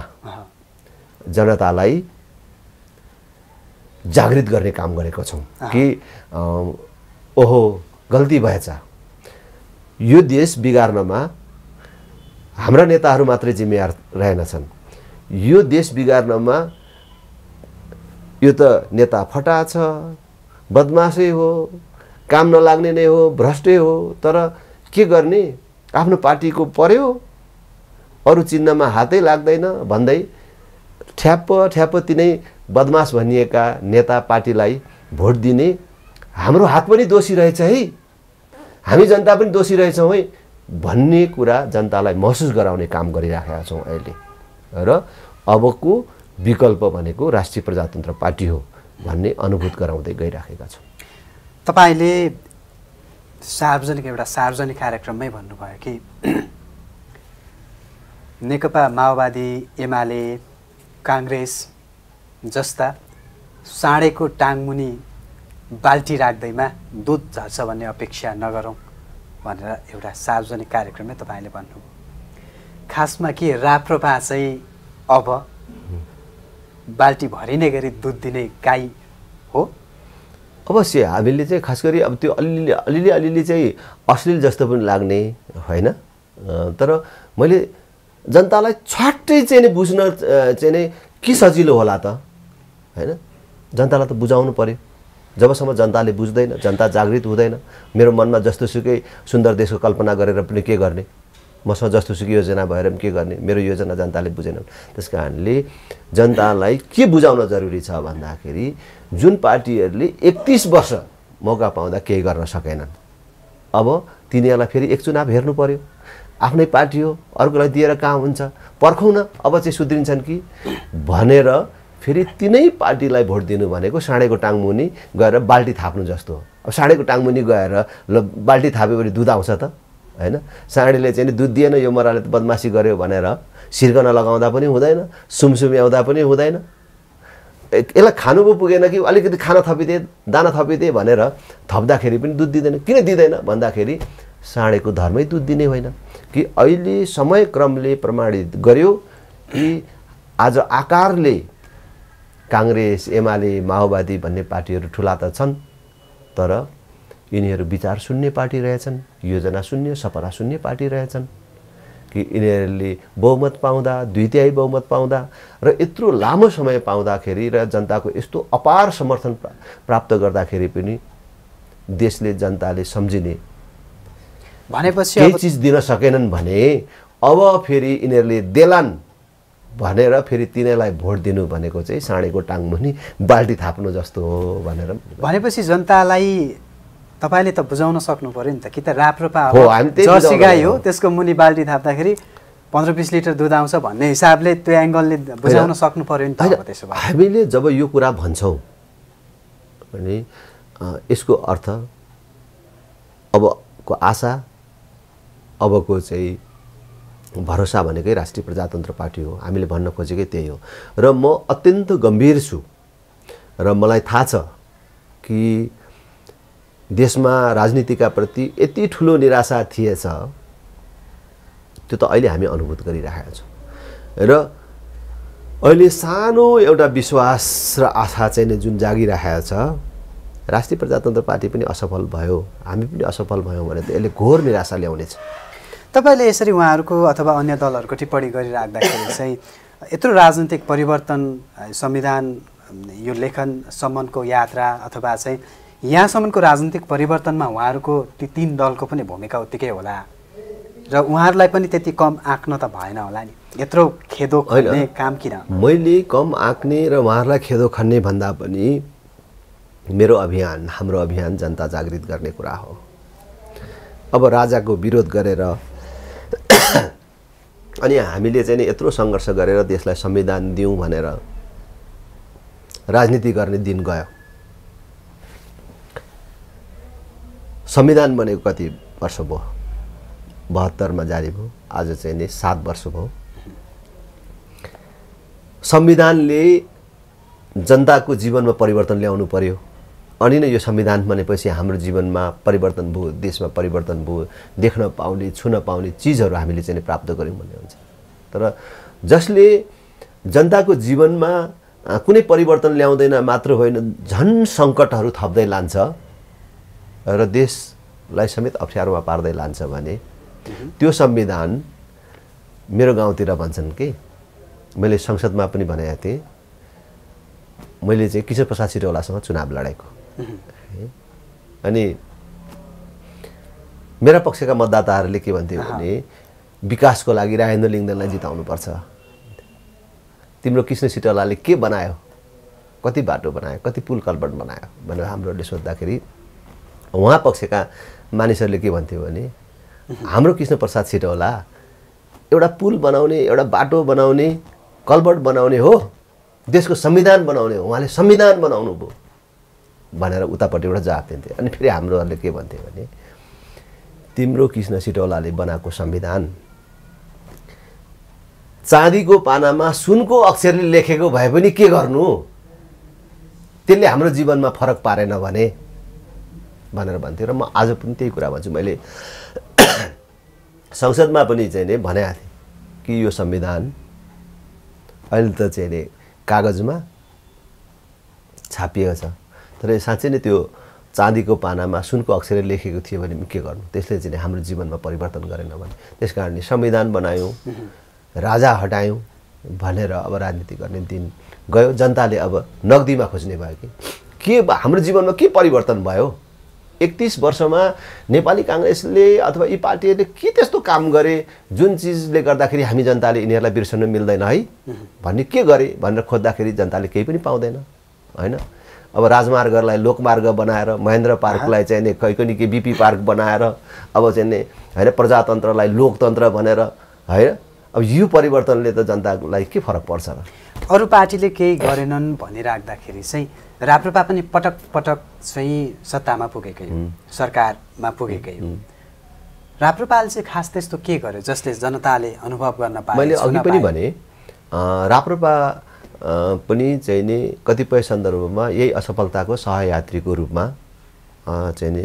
जनतालाई जागृत गर्ने काम गरेको छौँ कि ओहो गल्ती भएछ यो देश बिगार्नमा हाम्रा नेताहरू मात्रै जिम्मेवार रहेनछन् यो देश बिगार्नमा यो त नेता फटा छ बदमासै हो काम नलाग्ने नै हो भ्रष्टै हो तर के गर्ने आफ्नो पार्टीको पर्यो अरू चिन्हमा हातै लाग्दैन भन्दै ठ्याप्प ठ्याप्प तिनै बदमास भनिएका नेता पार्टीलाई भोट दिने हाम्रो हात पनि दोषी रहेछ है हामी जनता पनि दोषी रहेछौँ है भन्ने कुरा जनतालाई महसुस गराउने काम गरिराखेका छौँ अहिले र अबको विकल्प भनेको राष्ट्रिय प्रजातन्त्र पार्टी हो भन्ने अनुभूत गराउँदै गइराखेका छौँ तपाईँले सार्वजनिक एउटा सार्वजनिक कार्यक्रममै भन्नुभयो कि नेकपा माओवादी एमाले काङ्ग्रेस जस्ता साँडेको टाङमुनि बाल्टी राख्दैमा दुध झर्छ भन्ने अपेक्षा नगरौँ भनेर एउटा सार्वजनिक कार्यक्रममै तपाईँले भन्नु खासमा के राप्रपा चाहिँ अब बाल्टी भरिने गरी दुध दिने गाई हो अवश्य हामीले चाहिँ खास गरी अब त्यो अलिअलि अलिअलि अलिअलि चाहिँ अश्लील जस्तो पनि लाग्ने होइन तर मैले जनतालाई छ्वाट्टै चाहिँ बुझ्न चाहिँ नै के सजिलो होला त होइन जनतालाई त बुझाउनु पऱ्यो जबसम्म जनताले बुझ्दैन जनता जागृत हुँदैन मेरो मनमा जस्तो सुकै सुन्दर देशको कल्पना गरेर पनि के गर्ने मसँग जस्तो सुकै योजना भएर पनि के गर्ने मेरो योजना जनताले बुझेनन् त्यस कारणले जनतालाई के बुझाउन जरुरी छ भन्दाखेरि जुन पार्टीहरूले एकतिस वर्ष मौका पाउँदा केही गर्न सकेनन् अब तिनीहरूलाई फेरि एक चुनाव हेर्नु पऱ्यो आफ्नै पार्टी हो अर्कोलाई दिएर कहाँ हुन्छ पर्खौँ न अब चाहिँ सुध्रिन्छन् कि भनेर फेरि तिनै पार्टीलाई भोट दिनु भनेको साँडेको टाङमुनि गएर बाल्टी थाप्नु जस्तो हो अब साँडेको टाङमुनि गएर ल बाल्टी भने दुध आउँछ त होइन साँडेले चाहिँ दुध दिएन यो मराले त बदमासी गर्यो भनेर सिर्कन लगाउँदा पनि हुँदैन सुमसुम्याउँदा पनि हुँदैन यसलाई खानु पो पुगेन कि अलिकति खाना थपिदिए दाना थपिदिए भनेर थप्दाखेरि पनि दुध दिँदैन किन दिँदैन भन्दाखेरि साँडेको धर्मै दुध दिने होइन कि अहिले समयक्रमले प्रमाणित गर्यो कि आज आकारले काङ्ग्रेस एमाले माओवादी भन्ने पार्टीहरू ठुला त छन् तर यिनीहरू विचार सुन्ने पार्टी रहेछन् योजना सुन्ने सपना सुन्ने पार्टी रहेछन् कि यिनीहरूले बहुमत पाउँदा द्वितीय बहुमत पाउँदा र यत्रो लामो समय पाउँदाखेरि र जनताको यस्तो अपार समर्थन प्राप्त गर्दाखेरि पनि देशले जनताले सम्झिने भनेपछि केही चिज दिन सकेनन् भने अब फेरि यिनीहरूले देलान भनेर फेरि तिनीहरूलाई भोट दिनु भनेको चाहिँ साँडेको टाङमुनि बाल्टी थाप्नु जस्तो हो भनेर भनेपछि जनतालाई तपाईँले त बुझाउन सक्नु पऱ्यो नि त कि त राप्रपा जर्सी गाई हो त्यसको मुनि बाल्टी थाप्दाखेरि पन्ध्र बिस लिटर दुध आउँछ भन्ने हिसाबले त्यो एङ्गलले बुझाउन सक्नु पऱ्यो नि त त्यसो भए हामीले जब यो कुरा भन्छौँ भने यसको अर्थ अबको आशा अबको चाहिँ भरोसा भनेकै राष्ट्रिय प्रजातन्त्र पार्टी हो हामीले भन्न खोजेकै त्यही हो र म अत्यन्त गम्भीर छु र मलाई थाहा छ कि देशमा राजनीतिका प्रति यति ठुलो निराशा थिएछ त्यो त अहिले हामी अनुभूत गरिरहेका छौँ र अहिले सानो एउटा विश्वास र आशा चाहिँ नै जुन जागिरहेको छ राष्ट्रिय प्रजातन्त्र पार्टी पनि असफल भयो हामी पनि असफल भयौँ भने त यसले घोर निराशा ल्याउनेछ तपाईँले यसरी उहाँहरूको अथवा अन्य दलहरूको टिप्पणी गरिराख्दाखेरि चाहिँ यत्रो राजनीतिक परिवर्तन संविधान यो लेखन सम्मको यात्रा अथवा चाहिँ यहाँसम्मको राजनीतिक परिवर्तनमा उहाँहरूको ती तिन दलको पनि भूमिका उत्तिकै होला र उहाँहरूलाई पनि त्यति कम आँक्न त भएन होला नि यत्रो खेदो खन्ने काम किन मैले कम आँक्ने र उहाँहरूलाई खेदो खन्ने भन्दा पनि मेरो अभियान हाम्रो अभियान जनता जागृत गर्ने कुरा हो अब राजाको विरोध गरेर अनि हामीले चाहिँ नि यत्रो सङ्घर्ष गरेर देशलाई संविधान दिउँ भनेर राजनीति गर्ने दिन गयो संविधान बनेको कति वर्ष भयो बहत्तरमा जारी भयो आज चाहिँ नि सात वर्ष भयो संविधानले जनताको जीवनमा परिवर्तन ल्याउनु पर्यो अनि नै यो संविधान भनेपछि हाम्रो जीवनमा परिवर्तन भयो देशमा परिवर्तन भयो देख्न पाउने छुन पाउने चिजहरू हामीले चाहिँ प्राप्त गऱ्यौँ भन्ने हुन्छ तर जसले जनताको जीवनमा कुनै परिवर्तन ल्याउँदैन मात्र होइन झन् सङ्कटहरू थप्दै लान्छ र देशलाई समेत अप्ठ्यारोमा पार्दै लान्छ भने त्यो संविधान मेरो गाउँतिर भन्छन् कि मैले संसदमा पनि भनेको थिएँ मैले चाहिँ किशोर प्रसाद सिरौलासँग चुनाव लडेको अनि मेरा पक्षका मतदाताहरूले के भन्थ्यो भने विकासको लागि राजेन्द्र लिङ्गदेनलाई पर्छ तिम्रो कृष्ण सिटलाले के बनायो कति बाटो बनायो कति पुल कलबट बनायो भनेर हाम्रोहरूले सोद्धाखेरि उहाँ पक्षका मानिसहरूले के भन्थ्यो भने हाम्रो कृष्ण प्रसाद सिटौला एउटा पुल बनाउने एउटा बाटो बनाउने कलबट बनाउने हो देशको संविधान बनाउने हो उहाँले संविधान बनाउनु भयो भनेर उतापट्टिबाट जवाब दिन्थे अनि फेरि हाम्रोहरूले के भन्थे भने तिम्रो कृष्ण सिटौलाले बनाएको संविधान चाँदीको पानामा सुनको अक्षरले लेखेको भए पनि के गर्नु त्यसले हाम्रो जीवनमा फरक पारेन भने भनेर भन्थ्यो र म आज पनि त्यही कुरा भन्छु मैले संसदमा पनि चाहिँ नि भनेको थिएँ कि यो संविधान अहिले त चाहिँ कागजमा छापिएको छ तर साँच्चै नै त्यो चाँदीको पानामा सुनको अक्षर लेखेको थियो भने के गर्नु त्यसले चाहिँ हाम्रो जीवनमा परिवर्तन गरेन भने त्यस कारणले संविधान बनायौँ राजा हटायौँ भनेर अब राजनीति गर्ने दिन गयो जनताले अब नगदीमा खोज्ने भयो कि के हाम्रो जीवनमा के परिवर्तन भयो एकतिस वर्षमा नेपाली काङ्ग्रेसले अथवा यी पार्टीहरूले के त्यस्तो काम गरे जुन चिजले गर्दाखेरि हामी जनताले यिनीहरूलाई बिर्सन मिल्दैन है भन्ने के गरे भनेर खोज्दाखेरि जनताले केही पनि पाउँदैन होइन अब राजमार्गहरूलाई लोकमार्ग बनाएर महेन्द्र पार्कलाई चाहिँ नि कैकनी के बिपी पार्क बनाएर अब चाहिँ नि होइन प्रजातन्त्रलाई लोकतन्त्र भनेर होइन अब यो परिवर्तनले त जनतालाई के फरक पर्छ र अरू पार्टीले केही गरेनन् भनिराख्दाखेरि चाहिँ राप्रपा पनि पटक पटक चाहिँ सत्तामा पुगेकै हो सरकारमा पुगेकै हो राप्रपाले चाहिँ खास त्यस्तो के गर्यो जसले जनताले अनुभव गर्न पाए मैले अघि पनि भने राप्रपा पनि चाहिँ नि कतिपय सन्दर्भमा यही असफलताको सहयात्रीको रूपमा चाहिँ नि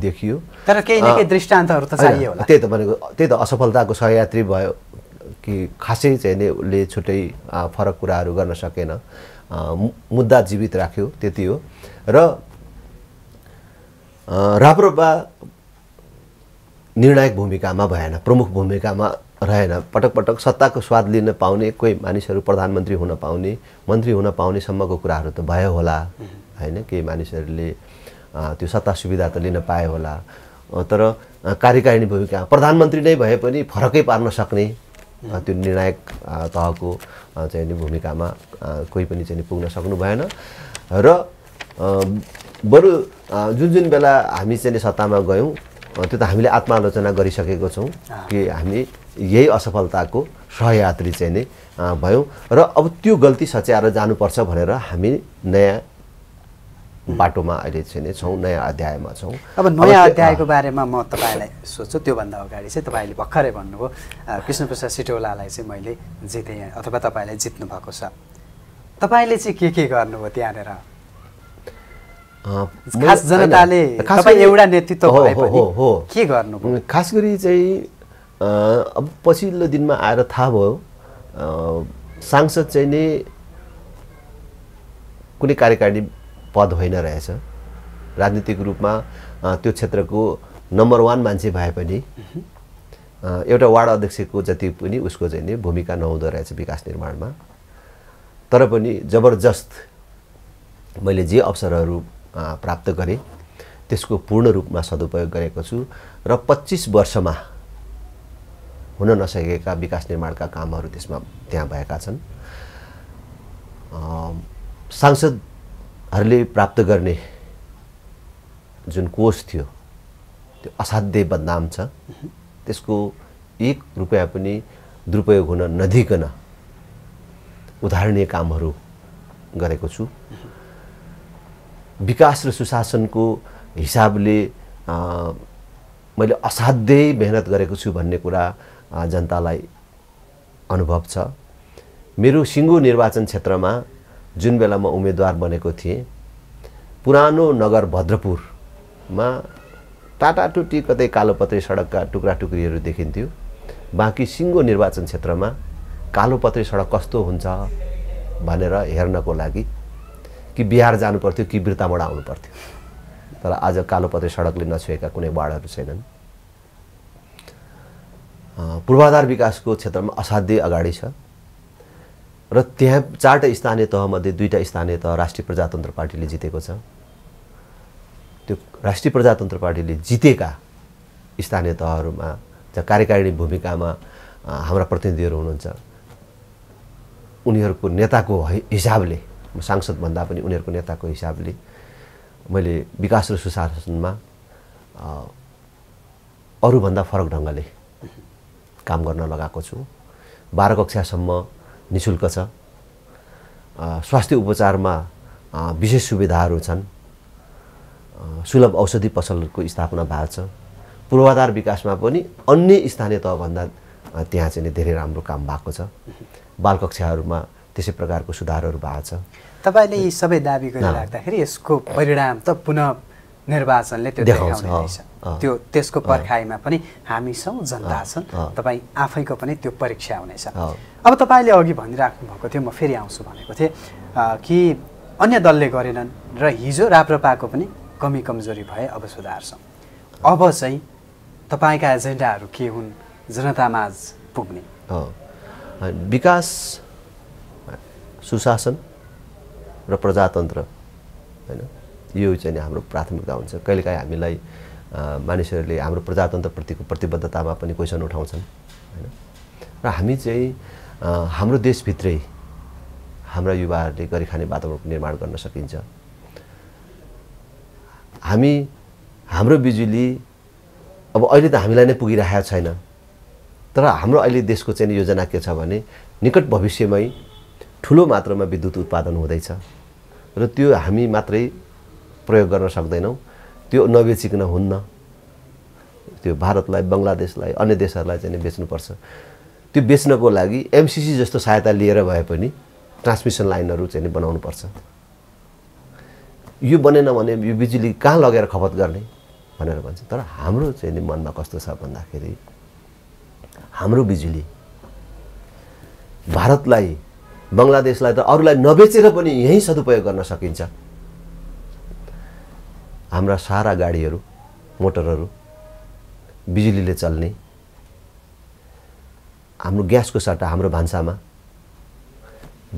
देखियो तर केही न केही दृष्टान्तहरू त चाहियो त्यही त भनेको त्यही त असफलताको सहयात्री भयो कि खासै चाहिँ नि उसले छुट्टै फरक कुराहरू गर्न सकेन मुद्दा जीवित राख्यो त्यति हो र राप्रोपा निर्णायक भूमिकामा भएन प्रमुख भूमिकामा रहेन पटक पटक सत्ताको स्वाद लिन पाउने कोही मानिसहरू प्रधानमन्त्री हुन पाउने मन्त्री हुन पाउनेसम्मको कुराहरू त भयो होला होइन केही मानिसहरूले त्यो सत्ता सुविधा त लिन पाए होला तर कार्यकारिणी भूमिका प्रधानमन्त्री नै भए पनि फरकै पार्न सक्ने त्यो निर्णायक तहको चाहिँ नि भूमिकामा कोही पनि चाहिँ पुग्न सक्नु भएन र बरु जुन जुन बेला हामी चाहिँ सत्तामा गयौँ त्यो त हामीले आत्मालोचना गरिसकेको छौँ कि हामी यही असफलताको सहयात्री चाहिँ नै भयौँ र अब त्यो गल्ती सच्याएर जानुपर्छ भनेर हामी नयाँ बाटोमा अहिले चाहिँ नै छौँ नयाँ अध्यायमा छौँ अब नयाँ अध्यायको बारेमा म तपाईँलाई सोध्छु त्योभन्दा अगाडि चाहिँ तपाईँले भर्खरै भन्नुभयो कृष्ण प्रसाद सिटौलालाई चाहिँ मैले जितेँ अथवा तपाईँलाई जित्नु भएको छ तपाईँले चाहिँ के के गर्नुभयो त्यहाँनिर खास जनताले एउटा नेतृत्व हो के गर्नु खास गरी चाहिँ अब पछिल्लो दिनमा आएर थाहा भयो सांसद चाहिँ नि कुनै कार्यकारिणी पद होइन रहेछ राजनीतिक रूपमा त्यो क्षेत्रको नम्बर वान मान्छे भए पनि एउटा वार्ड अध्यक्षको जति पनि उसको चाहिँ नि भूमिका नहुँदो रहेछ विकास निर्माणमा तर पनि जबरजस्त मैले जे अवसरहरू प्राप्त गरेँ त्यसको पूर्ण रूपमा सदुपयोग गरेको छु र पच्चिस वर्षमा हुन नसकेका विकास निर्माणका कामहरू त्यसमा त्यहाँ भएका छन् सांसदहरूले प्राप्त गर्ने जुन कोष थियो त्यो असाध्यै बदनाम छ त्यसको एक रुपियाँ पनि दुरुपयोग हुन नदिकन उदाहरणीय कामहरू गरेको छु विकास र सुशासनको हिसाबले मैले असाध्यै मेहनत गरेको छु भन्ने कुरा जनतालाई अनुभव छ मेरो सिङ्गो निर्वाचन क्षेत्रमा जुन बेला म उम्मेदवार बनेको थिएँ पुरानो नगर भद्रपुरमा टाटा टुटी कतै कालोपत्री सडकका टुक्रा टुक्रीहरू देखिन्थ्यो बाँकी सिङ्गो निर्वाचन क्षेत्रमा कालोपत्री सडक कस्तो हुन्छ भनेर हेर्नको लागि कि बिहार जानुपर्थ्यो कि बिर्तामोडा आउनु पर्थ्यो तर आज कालोपत्री सडकले नछुएका कुनै वार्डहरू छैनन् पूर्वाधार विकासको क्षेत्रमा असाध्यै अगाडि छ र त्यहाँ चारवटा स्थानीय तहमध्ये दुईवटा स्थानीय तह राष्ट्रिय प्रजातन्त्र पार्टीले जितेको छ त्यो राष्ट्रिय प्रजातन्त्र पार्टीले जितेका स्थानीय तहहरूमा जहाँ कार्यकारिणी भूमिकामा हाम्रा प्रतिनिधिहरू हुनुहुन्छ उनीहरूको नेताको हिसाबले म सांसद पनि उनीहरूको नेताको हिसाबले मैले विकास र सुशासनमा अरूभन्दा फरक ढङ्गले काम गर्न लगाएको छु बाह्र कक्षासम्म नि शुल्क छ स्वास्थ्य उपचारमा विशेष सुविधाहरू छन् सुलभ औषधि पसलको स्थापना भएको छ पूर्वाधार विकासमा पनि अन्य स्थानीय तहभन्दा त्यहाँ चाहिँ धेरै राम्रो काम भएको छ बालकक्षाहरूमा त्यसै प्रकारको सुधारहरू भएको छ तपाईँले यी सबै दावी गरिराख्दाखेरि यसको परिणाम त पुनः निर्वाचनले त्यो देखाउँछ त्यो त्यसको पर्खाइमा पनि हामी छौँ जनता छन् तपाईँ आफैको पनि त्यो परीक्षा हुनेछ अब तपाईँले अघि भनिराख्नु भएको थियो म फेरि आउँछु भनेको थिएँ कि अन्य दलले गरेनन् र हिजो राप्रपाको पनि कमी कमजोरी भए अब सुधार्छौँ अब चाहिँ तपाईँका एजेन्डाहरू के हुन् जनतामाझ पुग्ने विकास सुशासन र प्रजातन्त्र होइन यो चाहिँ हाम्रो प्राथमिकता हुन्छ कहिलेकाहीँ हामीलाई मानिसहरूले हाम्रो प्रजातन्त्रप्रतिको प्रतिबद्धतामा पनि क्वेसन उठाउँछन् होइन र हामी चाहिँ हाम्रो देशभित्रै हाम्रा युवाहरूले गरिखाने वातावरण निर्माण गर्न सकिन्छ हामी हाम्रो बिजुली अब अहिले त हामीलाई नै पुगिरहेको छैन तर हाम्रो अहिले देशको चाहिँ योजना के छ भने निकट भविष्यमै ठुलो मात्रामा विद्युत उत्पादन हुँदैछ र त्यो हामी मात्रै प्रयोग गर्न सक्दैनौँ त्यो नबेचिकन हुन्न त्यो भारतलाई बङ्गलादेशलाई अन्य देशहरूलाई चाहिँ बेच्नुपर्छ त्यो बेच्नको लागि एमसिसी जस्तो सहायता लिएर भए पनि ट्रान्समिसन लाइनहरू चाहिँ बनाउनुपर्छ यो बनेन भने यो बिजुली कहाँ लगेर खपत गर्ने भनेर भन्छ तर हाम्रो चाहिँ नि मनमा कस्तो छ भन्दाखेरि हाम्रो बिजुली भारतलाई बङ्गलादेशलाई त अरूलाई नबेचेर पनि यहीँ सदुपयोग गर्न सकिन्छ हाम्रा सारा गाडीहरू मोटरहरू बिजुलीले चल्ने हाम्रो ग्यासको सट्टा हाम्रो भान्सामा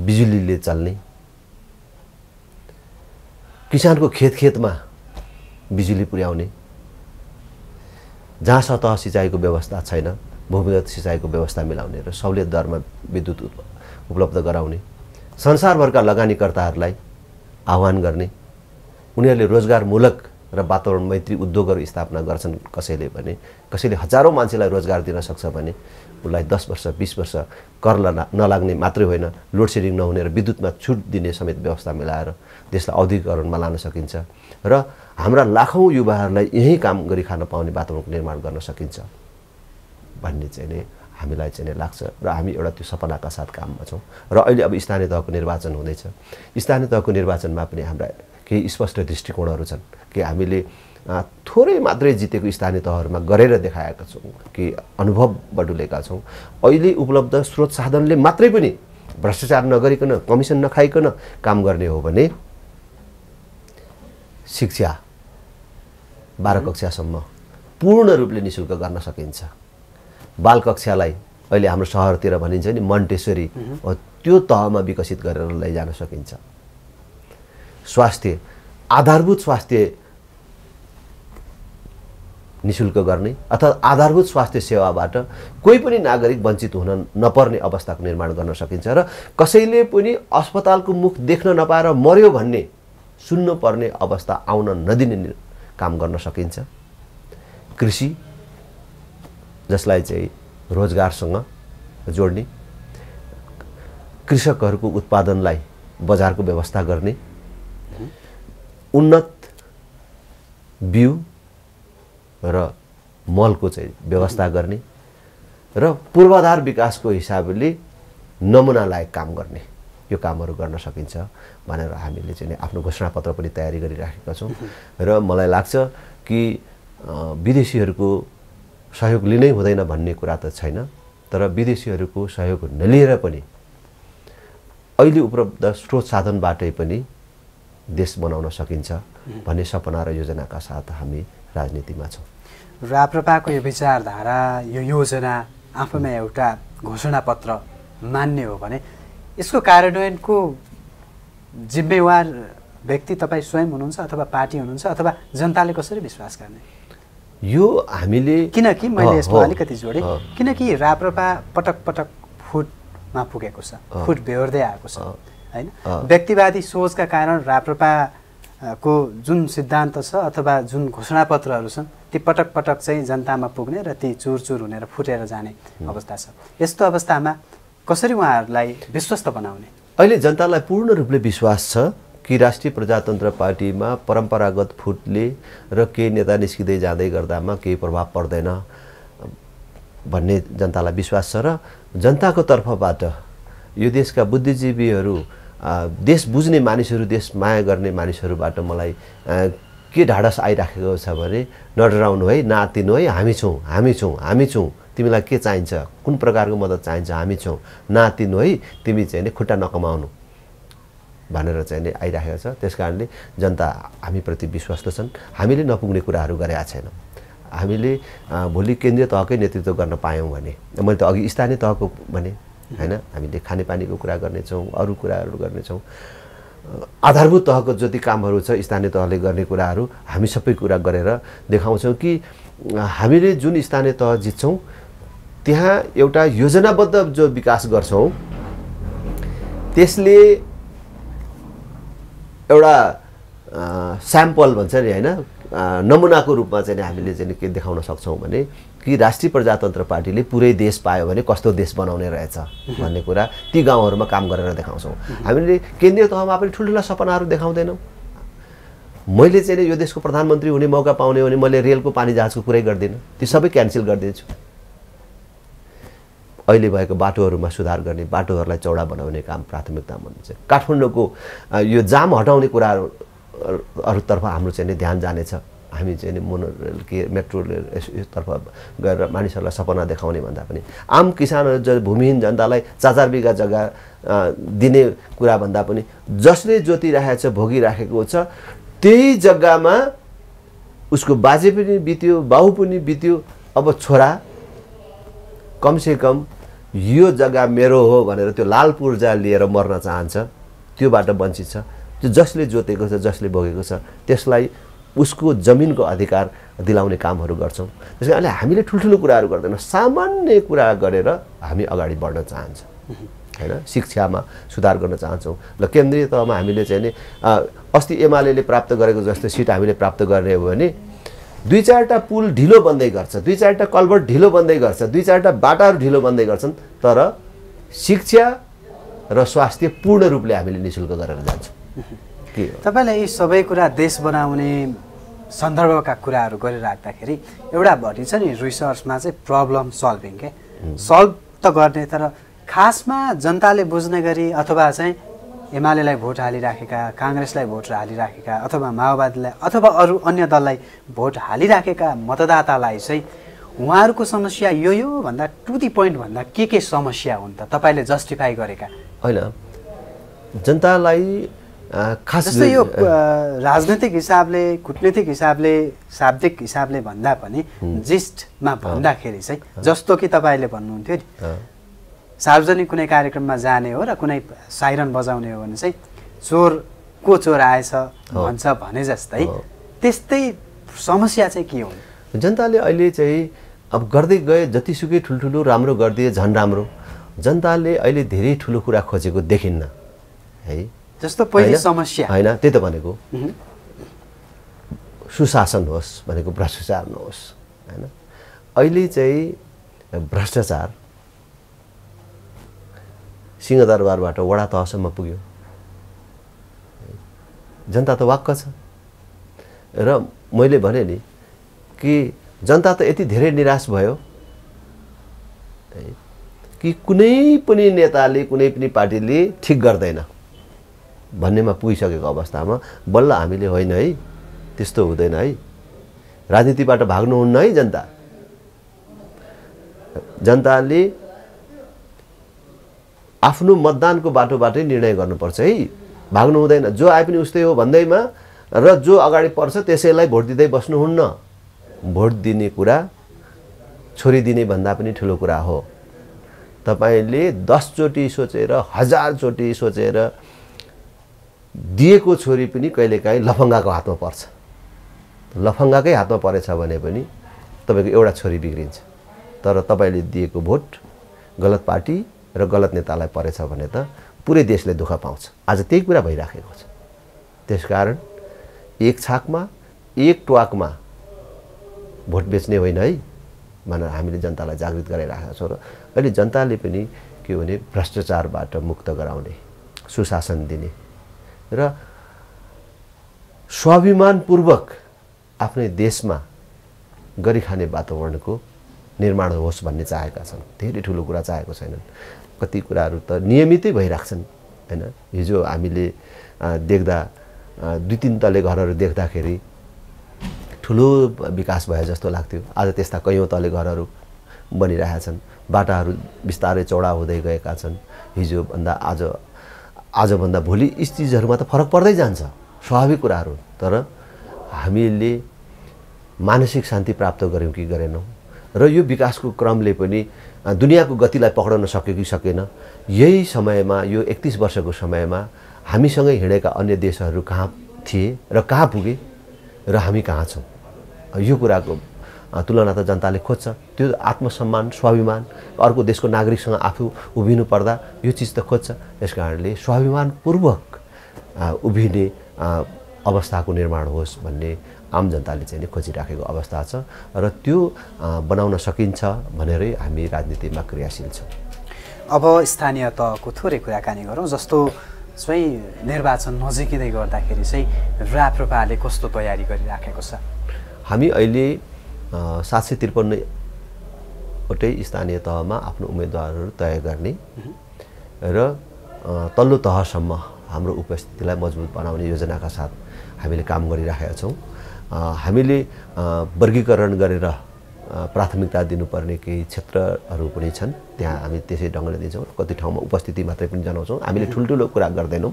बिजुलीले चल्ने किसानको खेत खेतमा बिजुली पुर्याउने जहाँ सतह सिँचाइको व्यवस्था छैन भूमिगत सिँचाइको व्यवस्था मिलाउने र सहुलियत दरमा विद्युत उपलब्ध गराउने संसारभरका लगानीकर्ताहरूलाई आह्वान गर्ने उनीहरूले रोजगारमूलक र वातावरण मैत्री उद्योगहरू स्थापना गर्छन् कसैले भने कसैले हजारौँ मान्छेलाई रोजगार दिन सक्छ भने उसलाई दस वर्ष बिस वर्ष कर नलाग्ने मात्रै होइन लोड सेडिङ नहुने र विद्युतमा छुट दिने समेत व्यवस्था मिलाएर देशलाई औद्योगिकरणमा लान सकिन्छ र हाम्रा लाखौँ युवाहरूलाई यहीँ काम गरी खान पाउने वातावरण निर्माण गर्न सकिन्छ भन्ने चाहिँ नै हामीलाई चाहिँ नै लाग्छ र हामी एउटा त्यो सपनाका साथ काममा छौँ र अहिले अब स्थानीय तहको निर्वाचन हुँदैछ स्थानीय तहको निर्वाचनमा पनि हाम्रा केही स्पष्ट दृष्टिकोणहरू छन् कि हामीले थोरै मात्रै जितेको स्थानीय तहहरूमा गरेर देखाएका छौँ कि अनुभव बटुलेका छौँ अहिले उपलब्ध स्रोत साधनले मात्रै पनि भ्रष्टाचार नगरिकन कमिसन नखाइकन काम गर्ने हो भने शिक्षा बाह्र कक्षासम्म पूर्ण रूपले नि शुल्क गर्न सकिन्छ बाल कक्षालाई अहिले हाम्रो सहरतिर भनिन्छ नि मन्टेश्वरी त्यो तहमा विकसित गरेर लैजान सकिन्छ स्वास्थ्य आधारभूत स्वास्थ्य निशुल्क गर्ने अर्थात् आधारभूत स्वास्थ्य सेवाबाट कोही पनि नागरिक वञ्चित हुन नपर्ने अवस्थाको निर्माण गर्न सकिन्छ र कसैले पनि अस्पतालको मुख देख्न नपाएर मर्यो भन्ने सुन्नुपर्ने अवस्था आउन नदिने काम गर्न सकिन्छ कृषि जसलाई चाहिँ रोजगारसँग जोड्ने कृषकहरूको उत्पादनलाई बजारको व्यवस्था गर्ने उन्नत बिउ र मलको चाहिँ व्यवस्था गर्ने र पूर्वाधार विकासको हिसाबले लायक काम गर्ने यो कामहरू गर्न सकिन्छ भनेर हामीले चाहिँ आफ्नो घोषणापत्र पनि तयारी गरिराखेका छौँ र मलाई लाग्छ कि विदेशीहरूको सहयोग लिनै हुँदैन भन्ने कुरा त छैन तर विदेशीहरूको सहयोग नलिएर पनि अहिले उपलब्ध स्रोत साधनबाटै पनि देश बनाउन सकिन्छ भन्ने सपना र योजनाका साथ हामी राजनीतिमा छौँ राप्रपाको यो विचारधारा यो योजना आफैमा एउटा घोषणापत्र मान्ने हो भने यसको कार्यान्वयनको जिम्मेवार व्यक्ति तपाईँ स्वयं हुनुहुन्छ अथवा पार्टी हुनुहुन्छ अथवा जनताले कसरी विश्वास गर्ने यो हामीले किनकि मैले यसमा अलिकति जोडेँ किनकि राप्रपा पटक पटक फुटमा पुगेको छ फुट बेहोर्दै आएको छ होइन व्यक्तिवादी सोचका कारण राप्रपा को जुन सिद्धान्त छ अथवा जुन घोषणापत्रहरू छन् ती पटक पटक चाहिँ जनतामा पुग्ने र ती चुर चुर हुने र फुटेर जाने अवस्था छ यस्तो अवस्थामा कसरी उहाँहरूलाई विश्वस्त बनाउने अहिले जनतालाई पूर्ण रूपले विश्वास छ कि राष्ट्रिय प्रजातन्त्र पार्टीमा परम्परागत फुटले र केही नेता निस्किँदै जाँदै गर्दामा केही प्रभाव पर्दैन भन्ने जनतालाई विश्वास छ र जनताको तर्फबाट यो देशका बुद्धिजीवीहरू देश बुझ्ने मानिसहरू देश माया गर्ने मानिसहरूबाट मलाई के ढाडस आइराखेको छ भने नडराउनु है नातिनु है हामी छौँ हामी छौँ हामी छौँ तिमीलाई के चाहिन्छ कुन प्रकारको मद्दत चाहिन्छ हामी छौँ नातिनु है तिमी चाहिँ नि खुट्टा नकमाउनु भनेर चाहिँ नि आइराखेको छ त्यस कारणले जनता हामीप्रति विश्वस्त छन् हामीले नपुग्ने कुराहरू गरेका छैनौँ हामीले भोलि केन्द्रीय तहकै नेतृत्व गर्न पायौँ भने मैले त अघि स्थानीय तहको भने होइन हामीले खानेपानीको कुरा गर्नेछौँ अरू कुराहरू गर्नेछौँ आधारभूत तहको जति कामहरू छ स्थानीय तहले गर्ने कुराहरू हामी सबै कुरा गरेर देखाउँछौँ कि हामीले जुन स्थानीय तह जित्छौँ त्यहाँ एउटा योजनाबद्ध जो विकास गर्छौँ त्यसले एउटा स्याम्पल भन्छ नि होइन नमुनाको रूपमा चाहिँ हामीले चाहिँ के देखाउन सक्छौँ भने कि राष्ट्रिय प्रजातन्त्र पार्टीले पुरै देश पायो भने कस्तो देश बनाउने रहेछ भन्ने कुरा ती गाउँहरूमा काम गरेर देखाउँछौँ हामीले केन्द्रीय तहमा पनि ठुल्ठुला सपनाहरू देखाउँदैनौँ मैले चाहिँ यो देशको प्रधानमन्त्री हुने मौका पाउने हो भने मैले रेलको पानी जहाजको कुरै गर्दिनँ ती सबै क्यान्सल गरिदिन्छु अहिले भएको बाटोहरूमा सुधार गर्ने बाटोहरूलाई चौडा बनाउने काम प्राथमिकतामा भन्नुहुन्छ काठमाडौँको यो जाम हटाउने कुराहरूतर्फ हाम्रो चाहिँ ध्यान जानेछ हामी चाहिँ मोनो के मेट्रो रेलतर्फ गएर मानिसहरूलाई सपना देखाउने भन्दा पनि आम किसानहरू भूमिहीन जनतालाई चार चार बिघा जग्गा दिने कुरा भन्दा पनि जसले जोतिराखेको छ भोगिराखेको छ त्यही जग्गामा उसको बाजे पनि बित्यो बाहु पनि बित्यो अब छोरा कमसेकम यो जग्गा मेरो हो भनेर त्यो लाल पूर्जा लिएर मर्न चाहन्छ त्योबाट वञ्चित छ त्यो जसले जोतेको छ जसले भोगेको छ त्यसलाई उसको जमिनको अधिकार दिलाउने कामहरू गर्छौँ त्यस कारणले हामीले ठुल्ठुलो कुराहरू गर्दैनौँ सामान्य कुरा गरेर हामी अगाडि बढ्न चाहन्छौँ होइन शिक्षामा सुधार गर्न चाहन्छौँ र केन्द्रीय तहमा हामीले चाहिँ नि अस्ति एमाले प्राप्त गरेको जस्तो सिट हामीले प्राप्त गर्ने हो भने दुई चारवटा पुल ढिलो बन्दै गर्छ दुई चारवटा कलभर्ट ढिलो बन्दै गर्छ दुई चारवटा बाटाहरू ढिलो बन्दै गर्छन् तर शिक्षा र स्वास्थ्य पूर्ण रूपले हामीले निशुल्क गरेर जान्छौँ के हो तपाईँलाई यी सबै कुरा देश बनाउने सन्दर्भका कुराहरू गरिराख्दाखेरि एउटा भनिन्छ नि रिसर्चमा चाहिँ प्रब्लम सल्भिङ के सल्भ त गर्ने तर खासमा जनताले बुझ्ने गरी अथवा चाहिँ एमालेलाई भोट हालिराखेका काङ्ग्रेसलाई भोट हालिराखेका अथवा माओवादीलाई अथवा अरू अन्य दललाई भोट हालिराखेका मतदातालाई चाहिँ उहाँहरूको समस्या यो यो भन्दा टु दि पोइन्ट भन्दा के के समस्या हुन् त तपाईँले जस्टिफाई गरेका होइन जनतालाई खास जस्तै यो राजनैतिक हिसाबले कुटनीतिक हिसाबले शाब्दिक हिसाबले भन्दा पनि जिस्टमा भन्दाखेरि चाहिँ जस्तो कि तपाईँले भन्नुहुन्थ्यो नि सार्वजनिक कुनै कार्यक्रममा जाने हो र कुनै साइरन बजाउने हो भने चाहिँ चोर को चोर आएछ भन्छ भने जस्तै त्यस्तै समस्या चाहिँ के हो जनताले अहिले चाहिँ अब गर्दै गए जतिसुकै ठुल्ठुलो राम्रो गरिदिए झन् राम्रो जनताले अहिले धेरै ठुलो कुरा खोजेको देखिन्न है जस्तो पहिलो समस्या होइन त्यही त भनेको सुशासन होस् भनेको भ्रष्टाचार नहोस् होइन अहिले चाहिँ भ्रष्टाचार सिंहदरबारबाट वडा तहसम्म पुग्यो जनता त वाक्क छ र मैले भने नि कि जनता त यति धेरै निराश भयो कि कुनै पनि नेताले कुनै पनि पार्टीले ठिक गर्दैन भन्नेमा पुगिसकेको अवस्थामा बल्ल हामीले होइन है त्यस्तो हुँदैन है राजनीतिबाट भाग्नुहुन्न है जनता जनताले आफ्नो मतदानको बाटोबाटै निर्णय गर्नुपर्छ है भाग्नु हुँदैन जो आए पनि उस्तै हो भन्दैमा र जो अगाडि पर्छ त्यसैलाई भोट दिँदै बस्नुहुन्न भोट दिने कुरा छोडिदिने भन्दा पनि ठुलो कुरा हो तपाईँले दसचोटि सोचेर हजारचोटि सोचेर दिएको छोरी पनि कहिलेकाहीँ लफङ्गाको हातमा पर्छ लफङ्गाकै हातमा परेछ भने पनि तपाईँको एउटा छोरी बिग्रिन्छ तर तपाईँले दिएको भोट गलत पार्टी र गलत नेतालाई परेछ भने त पुरै देशले दुःख पाउँछ आज त्यही कुरा भइराखेको छ त्यसकारण एक छाकमा एक ट्वाकमा भोट बेच्ने होइन है भनेर हामीले जनतालाई जागृत गराइराखेका छौँ र अहिले जनताले पनि के भने भ्रष्टाचारबाट मुक्त गराउने सुशासन दिने र स्वाभिमानपूर्वक आफ्नै देशमा गरिखाने वातावरणको निर्माण होस् भन्ने चाहेका छन् धेरै ठुलो कुरा चाहेको छैनन् कति कुराहरू त नियमितै भइराख्छन् छन् होइन हिजो हामीले देख्दा दुई तिन तले घरहरू देख्दाखेरि ठुलो विकास भयो जस्तो लाग्थ्यो आज त्यस्ता कैयौँ तले घरहरू बनिरहेका छन् बाटाहरू बिस्तारै चौडा हुँदै गएका छन् हिजोभन्दा आज आजभन्दा भोलि यी चिजहरूमा त फरक पर्दै जान्छ स्वाभाविक कुराहरू तर हामीले मानसिक शान्ति प्राप्त गऱ्यौँ कि गरेनौँ र यो विकासको क्रमले पनि दुनियाँको गतिलाई पक्राउन सक्यो कि सकेन यही समयमा यो एकतिस वर्षको समयमा हामीसँगै हिँडेका अन्य देशहरू कहाँ थिए र कहाँ पुगे र हामी कहाँ छौँ यो कुराको तुलना त जनताले खोज्छ त्यो आत्मसम्मान स्वाभिमान अर्को देशको नागरिकसँग आफू उभिनु पर्दा यो चिज त खोज्छ यस कारणले स्वाभिमानपूर्वक उभिने अवस्थाको निर्माण होस् भन्ने आम जनताले चाहिँ खोजिराखेको अवस्था छ र त्यो बनाउन सकिन्छ भनेरै हामी राजनीतिमा क्रियाशील छौँ अब स्थानीय तहको थोरै कुराकानी गरौँ जस्तो चाहिँ निर्वाचन नजिकिँदै गर्दाखेरि चाहिँ राप्रपाले कस्तो तयारी गरिराखेको छ हामी अहिले सात सय त्रिपन्नवटै स्थानीय तहमा आफ्नो उम्मेदवारहरू तय गर्ने र तल्लो तहसम्म हाम्रो उपस्थितिलाई मजबुत बनाउने योजनाका साथ हामीले काम गरिराखेका छौँ हामीले वर्गीकरण गरेर प्राथमिकता दिनुपर्ने केही क्षेत्रहरू पनि छन् त्यहाँ हामी त्यसै ढङ्गले दिन्छौँ कति ठाउँमा उपस्थिति मात्रै पनि जनाउँछौँ हामीले ठुल्ठुलो कुरा गर्दैनौँ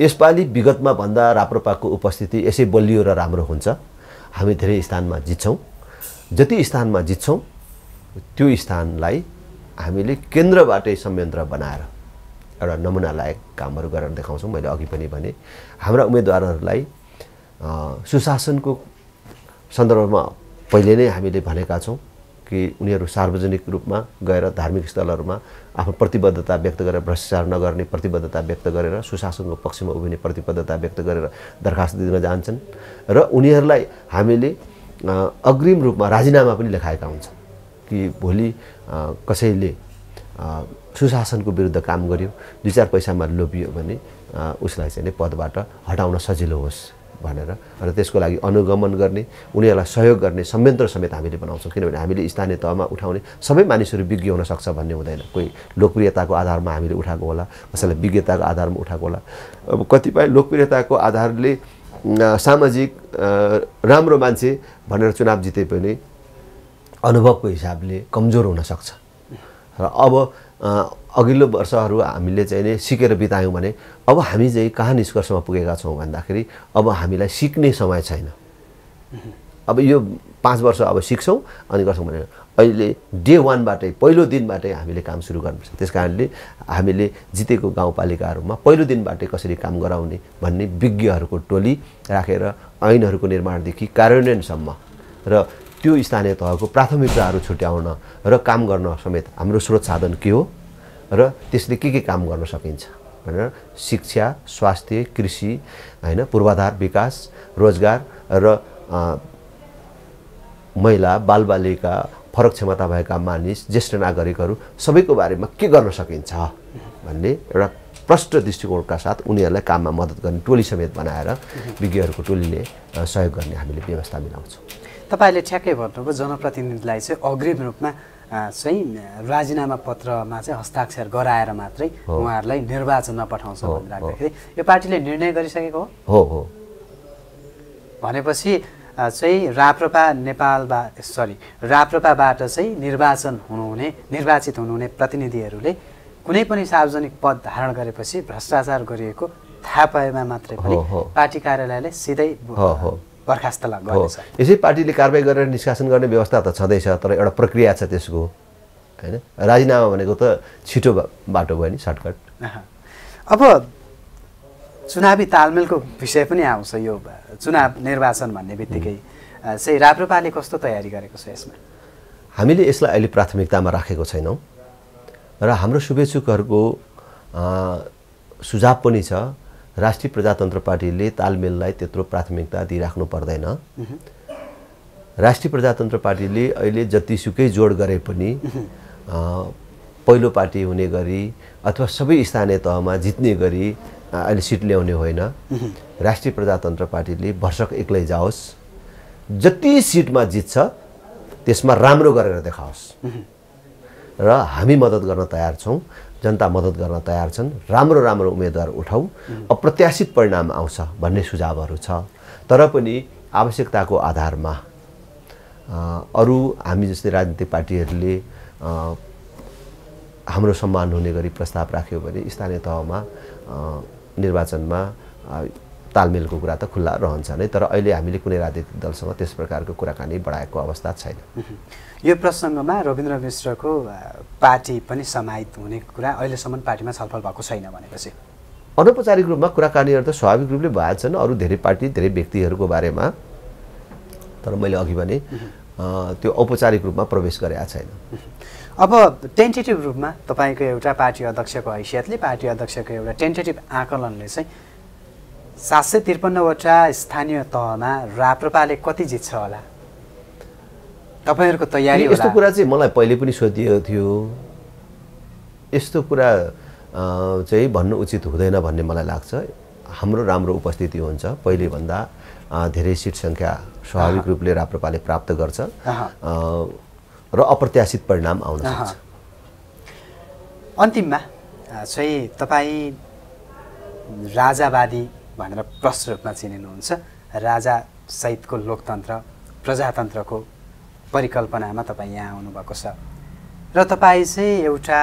यसपालि विगतमा भन्दा राप्रपाको उपस्थिति यसै बलियो र राम्रो हुन्छ हामी धेरै स्थानमा जित्छौँ जति स्थानमा जित्छौँ त्यो स्थानलाई हामीले केन्द्रबाटै संयन्त्र बनाएर एउटा नमुना लायक कामहरू गरेर देखाउँछौँ मैले अघि पनि भने हाम्रा उम्मेदवारहरूलाई सुशासनको सन्दर्भमा पहिले नै हामीले भनेका छौँ कि उनीहरू सार्वजनिक रूपमा गएर धार्मिक स्थलहरूमा आफ्नो प्रतिबद्धता व्यक्त गरेर भ्रष्टाचार नगर्ने प्रतिबद्धता व्यक्त गरेर सुशासनको पक्षमा उभिने प्रतिबद्धता व्यक्त गरेर दरखास्त दिन जान्छन् र उनीहरूलाई हामीले अग्रिम रूपमा राजीनामा पनि लेखाएका हुन्छन् कि भोलि कसैले सुशासनको विरुद्ध काम गर्यो दुई चार पैसामा लोभियो भने उसलाई चाहिँ पदबाट हटाउन सजिलो होस् भनेर र त्यसको लागि अनुगमन गर्ने उनीहरूलाई सहयोग गर्ने संयन्त्र समेत हामीले बनाउँछौँ किनभने हामीले स्थानीय तहमा उठाउने सबै मानिसहरू विज्ञ हुन सक्छ भन्ने हुँदैन कोही लोकप्रियताको आधारमा हामीले उठाएको होला कसैलाई विज्ञताको आधारमा उठाएको होला अब कतिपय लोकप्रियताको आधारले सामाजिक राम्रो मान्छे भनेर चुनाव जिते पनि अनुभवको हिसाबले कमजोर हुनसक्छ र अब अघिल्लो वर्षहरू हामीले चाहिँ नै सिकेर बितायौँ भने अब हामी चाहिँ कहाँ निष्कर्षमा पुगेका छौँ भन्दाखेरि अब हामीलाई सिक्ने समय छैन अब यो पाँच वर्ष अब सिक्छौँ अनि गर्छौँ भनेर अहिले डे वानबाटै पहिलो दिनबाटै हामीले काम सुरु गर्नुपर्छ त्यस कारणले हामीले जितेको गाउँपालिकाहरूमा पहिलो दिनबाटै कसरी काम गराउने भन्ने विज्ञहरूको टोली राखेर रा, ऐनहरूको निर्माणदेखि कार्यान्वयनसम्म र त्यो स्थानीय तहको प्राथमिकताहरू छुट्याउन र काम गर्न समेत हाम्रो स्रोत साधन के हो र त्यसले के के काम गर्न सकिन्छ भनेर शिक्षा स्वास्थ्य कृषि होइन पूर्वाधार विकास रोजगार र महिला बालबालिका फरक क्षमता भएका मानिस ज्येष्ठ नागरिकहरू सबैको बारेमा के गर्न सकिन्छ भन्ने एउटा प्रष्ट दृष्टिकोणका साथ उनीहरूलाई काममा मद्दत गर्ने टोली समेत बनाएर विज्ञहरूको टोलीले सहयोग गर्ने हामीले व्यवस्था मिलाउँछौँ तपाईँले ठ्याक्कै भन्नुभयो जनप्रतिनिधिलाई चाहिँ अग्रिम रूपमा चाहिँ राजीनामा पत्रमा चाहिँ हस्ताक्षर गराएर मात्रै उहाँहरूलाई निर्वाचनमा पठाउँछ राख्दाखेरि यो पार्टीले निर्णय गरिसकेको हो हो भनेपछि चाहिँ राप्रपा नेपालबा सरी राप्रपाबाट चाहिँ निर्वाचन हुनुहुने निर्वाचित हुनुहुने प्रतिनिधिहरूले कुनै पनि सार्वजनिक पद धारण गरेपछि भ्रष्टाचार गरिएको थाहा पाएमा मात्रै पनि पार्टी कार्यालयले सिधै बर्खास्त हो यसै पार्टीले कारवाही गरेर निष्कासन गर्ने व्यवस्था त छँदैछ तर एउटा प्रक्रिया छ त्यसको होइन राजीनामा भनेको त छिटो बाटो भयो नि सर्टकट अब चुनावी तालमेलको विषय पनि आउँछ यो चुनाव निर्वाचन भन्ने बित्तिकै चाहिँ राप्रपाले कस्तो तयारी गरेको छ यसमा हामीले यसलाई अहिले प्राथमिकतामा राखेको छैनौँ र हाम्रो शुभेच्छुकहरूको सुझाव पनि छ राष्ट्रिय प्रजातन्त्र पार्टीले तालमेललाई त्यत्रो प्राथमिकता दिइराख्नु पर्दैन राष्ट्रिय प्रजातन्त्र पार्टीले अहिले जतिसुकै जोड गरे पनि पहिलो पार्टी हुने गरी अथवा सबै स्थानीय तहमा जित्ने गरी अहिले सिट ल्याउने होइन राष्ट्रिय प्रजातन्त्र पार्टीले वर्षक एक्लै जाओस् जति सिटमा जित्छ त्यसमा राम्रो गरेर देखाओस् र हामी मद्दत गर्न तयार छौँ जनता मद्दत गर्न तयार छन् राम्रो राम्रो उम्मेदवार उठाऊ अप्रत्याशित परिणाम आउँछ भन्ने सुझावहरू छ तर पनि आवश्यकताको आधारमा अरू हामी जस्तै राजनीतिक पार्टीहरूले हाम्रो सम्मान हुने गरी प्रस्ताव राख्यो भने स्थानीय तहमा निर्वाचनमा तालमेलको कुरा त खुल्ला रहन्छ नै तर अहिले हामीले कुनै राजनीतिक दलसँग त्यस प्रकारको कुराकानी बढाएको अवस्था छैन यो प्रसङ्गमा रविन्द्र मिश्रको पार्टी पनि समाहित हुने कुरा अहिलेसम्म पार्टीमा छलफल भएको छैन भनेपछि अनौपचारिक रूपमा कुराकानीहरू त स्वाभाविक रूपले भएछन् अरू धेरै पार्टी धेरै व्यक्तिहरूको बारेमा तर मैले अघि भने त्यो औपचारिक रूपमा प्रवेश गरेका छैन अब टेन्टेटिभ रूपमा तपाईँको एउटा पार्टी अध्यक्षको हैसियतले पार्टी अध्यक्षको एउटा टेन्टेटिभ आकलनले चाहिँ सात सय त्रिपन्नवटा स्थानीय तहमा राप्रपाले कति जित्छ होला तपाईँहरूको तयारी यस्तो कुरा चाहिँ मलाई पहिले पनि सोधिएको थियो यस्तो कुरा चाहिँ भन्नु उचित हुँदैन भन्ने मलाई लाग्छ हाम्रो राम्रो उपस्थिति हुन्छ पहिलेभन्दा धेरै सिट सङ्ख्या स्वाभाविक रूपले राप्रपाले प्राप्त गर्छ र अप्रत्याशित परिणाम आउन सक्छ अन्तिममा चाहिँ तपाईँ राजावादी भनेर प्रष्ट रूपमा चिनिनुहुन्छ राजा सहितको लोकतन्त्र प्रजातन्त्रको परिकल्पनामा तपाईँ यहाँ आउनुभएको छ र तपाईँ चाहिँ एउटा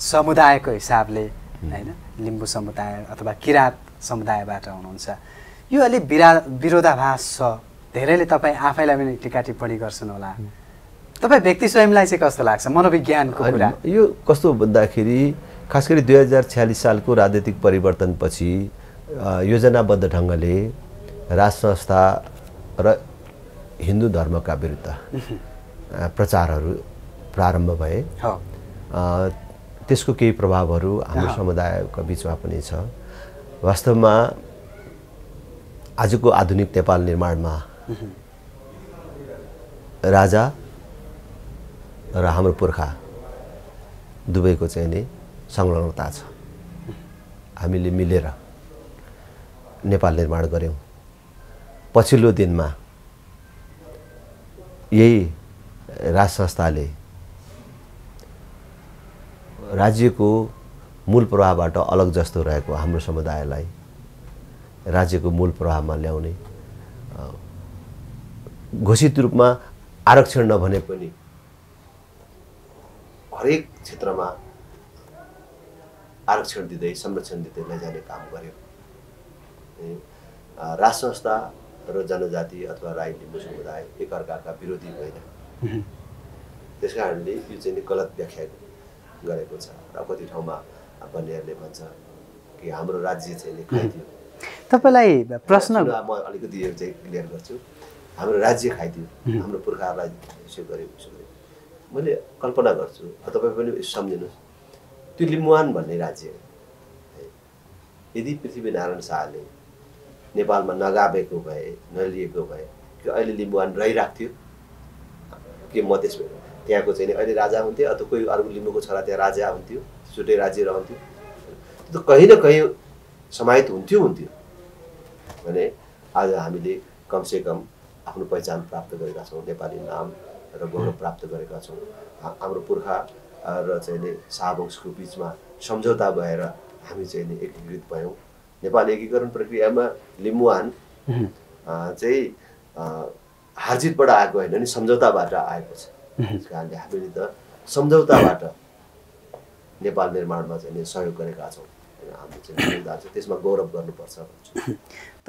समुदायको हिसाबले होइन लिम्बू समुदाय अथवा किराँत समुदायबाट हुनुहुन्छ यो अलिक विरा विरोधाभास छ धेरैले तपाईँ आफैलाई पनि टिका टिप्पणी गर्छन् होला तपाईँ व्यक्ति स्वयंलाई चाहिँ कस्तो लाग्छ मनोविज्ञानको कुरा यो कस्तो भन्दाखेरि खास गरी दुई हजार छ्यालिस सालको राजनीतिक परिवर्तनपछि योजनाबद्ध ढङ्गले राज संस्था र हिन्दू धर्मका विरुद्ध प्रचारहरू प्रारम्भ भए त्यसको केही प्रभावहरू हाम्रो समुदायको बिचमा पनि छ वास्तवमा आजको आधुनिक नेपाल निर्माणमा राजा र हाम्रो पुर्खा दुवैको चाहिँ नि संलग्नता छ हामीले मिलेर नेपाल निर्माण गऱ्यौँ पछिल्लो दिनमा यही राज संस्थाले राज्यको मूल प्रवाहबाट अलग जस्तो रहेको हाम्रो समुदायलाई राज्यको मूल प्रवाहमा ल्याउने घोषित रूपमा आरक्षण नभने पनि हरेक क्षेत्रमा आरक्षण दिँदै संरक्षण दिँदै लैजाने काम गर्यो राज संस्था र जनजाति अथवा राई लिम्बू समुदाय एकअर्काका विरोधी होइन त्यस कारणले यो चाहिँ गलत व्याख्या गरेको छ र कति ठाउँमा भन्नेहरूले भन्छ कि हाम्रो राज्य चाहिँ खाइदियो तपाईँलाई प्रश्न म अलिकति यो चाहिँ क्लियर गर्छु हाम्रो राज्य खाइदियो हाम्रो पुर्खाहरूलाई यसो गरेको उसो मैले कल्पना गर्छु तपाईँ पनि सम्झिनुहोस् त्यो लिम्बुवान भन्ने राज्य यदि पृथ्वीनारायण शाहले नेपालमा नगाबेको भए नलिएको भए कि अहिले लिम्बुवान रहिरहेको थियो के म त्यस त्यहाँको चाहिँ अहिले राजा हुन्थ्यो अथवा कोही अर्को लिम्बूको छोरा त्यहाँ राजा हुन्थ्यो छुट्टै राज्य रहन्थ्यो त्यो त कहीँ न कहीँ समाहित हुन्थ्यो हुन्थ्यो भने आज हामीले कमसेकम आफ्नो पहिचान प्राप्त गरेका छौँ नेपाली नाम र गौरव प्राप्त गरेका छौँ हाम्रो पुर्खा र चाहिँ सावंशको बिचमा सम्झौता भएर हामी चाहिँ नि एकीकृत भयौँ नेपाल एकीकरण प्रक्रियामा लिम्बुवान चाहिँ हार्जितबाट आएको होइन नि सम्झौताबाट आएको छ त्यस कारणले हामीले त सम्झौताबाट नेपाल निर्माणमा चाहिँ सहयोग गरेका छौँ हाम्रो चाहिँ त्यसमा गौरव गर्नुपर्छ भन्छु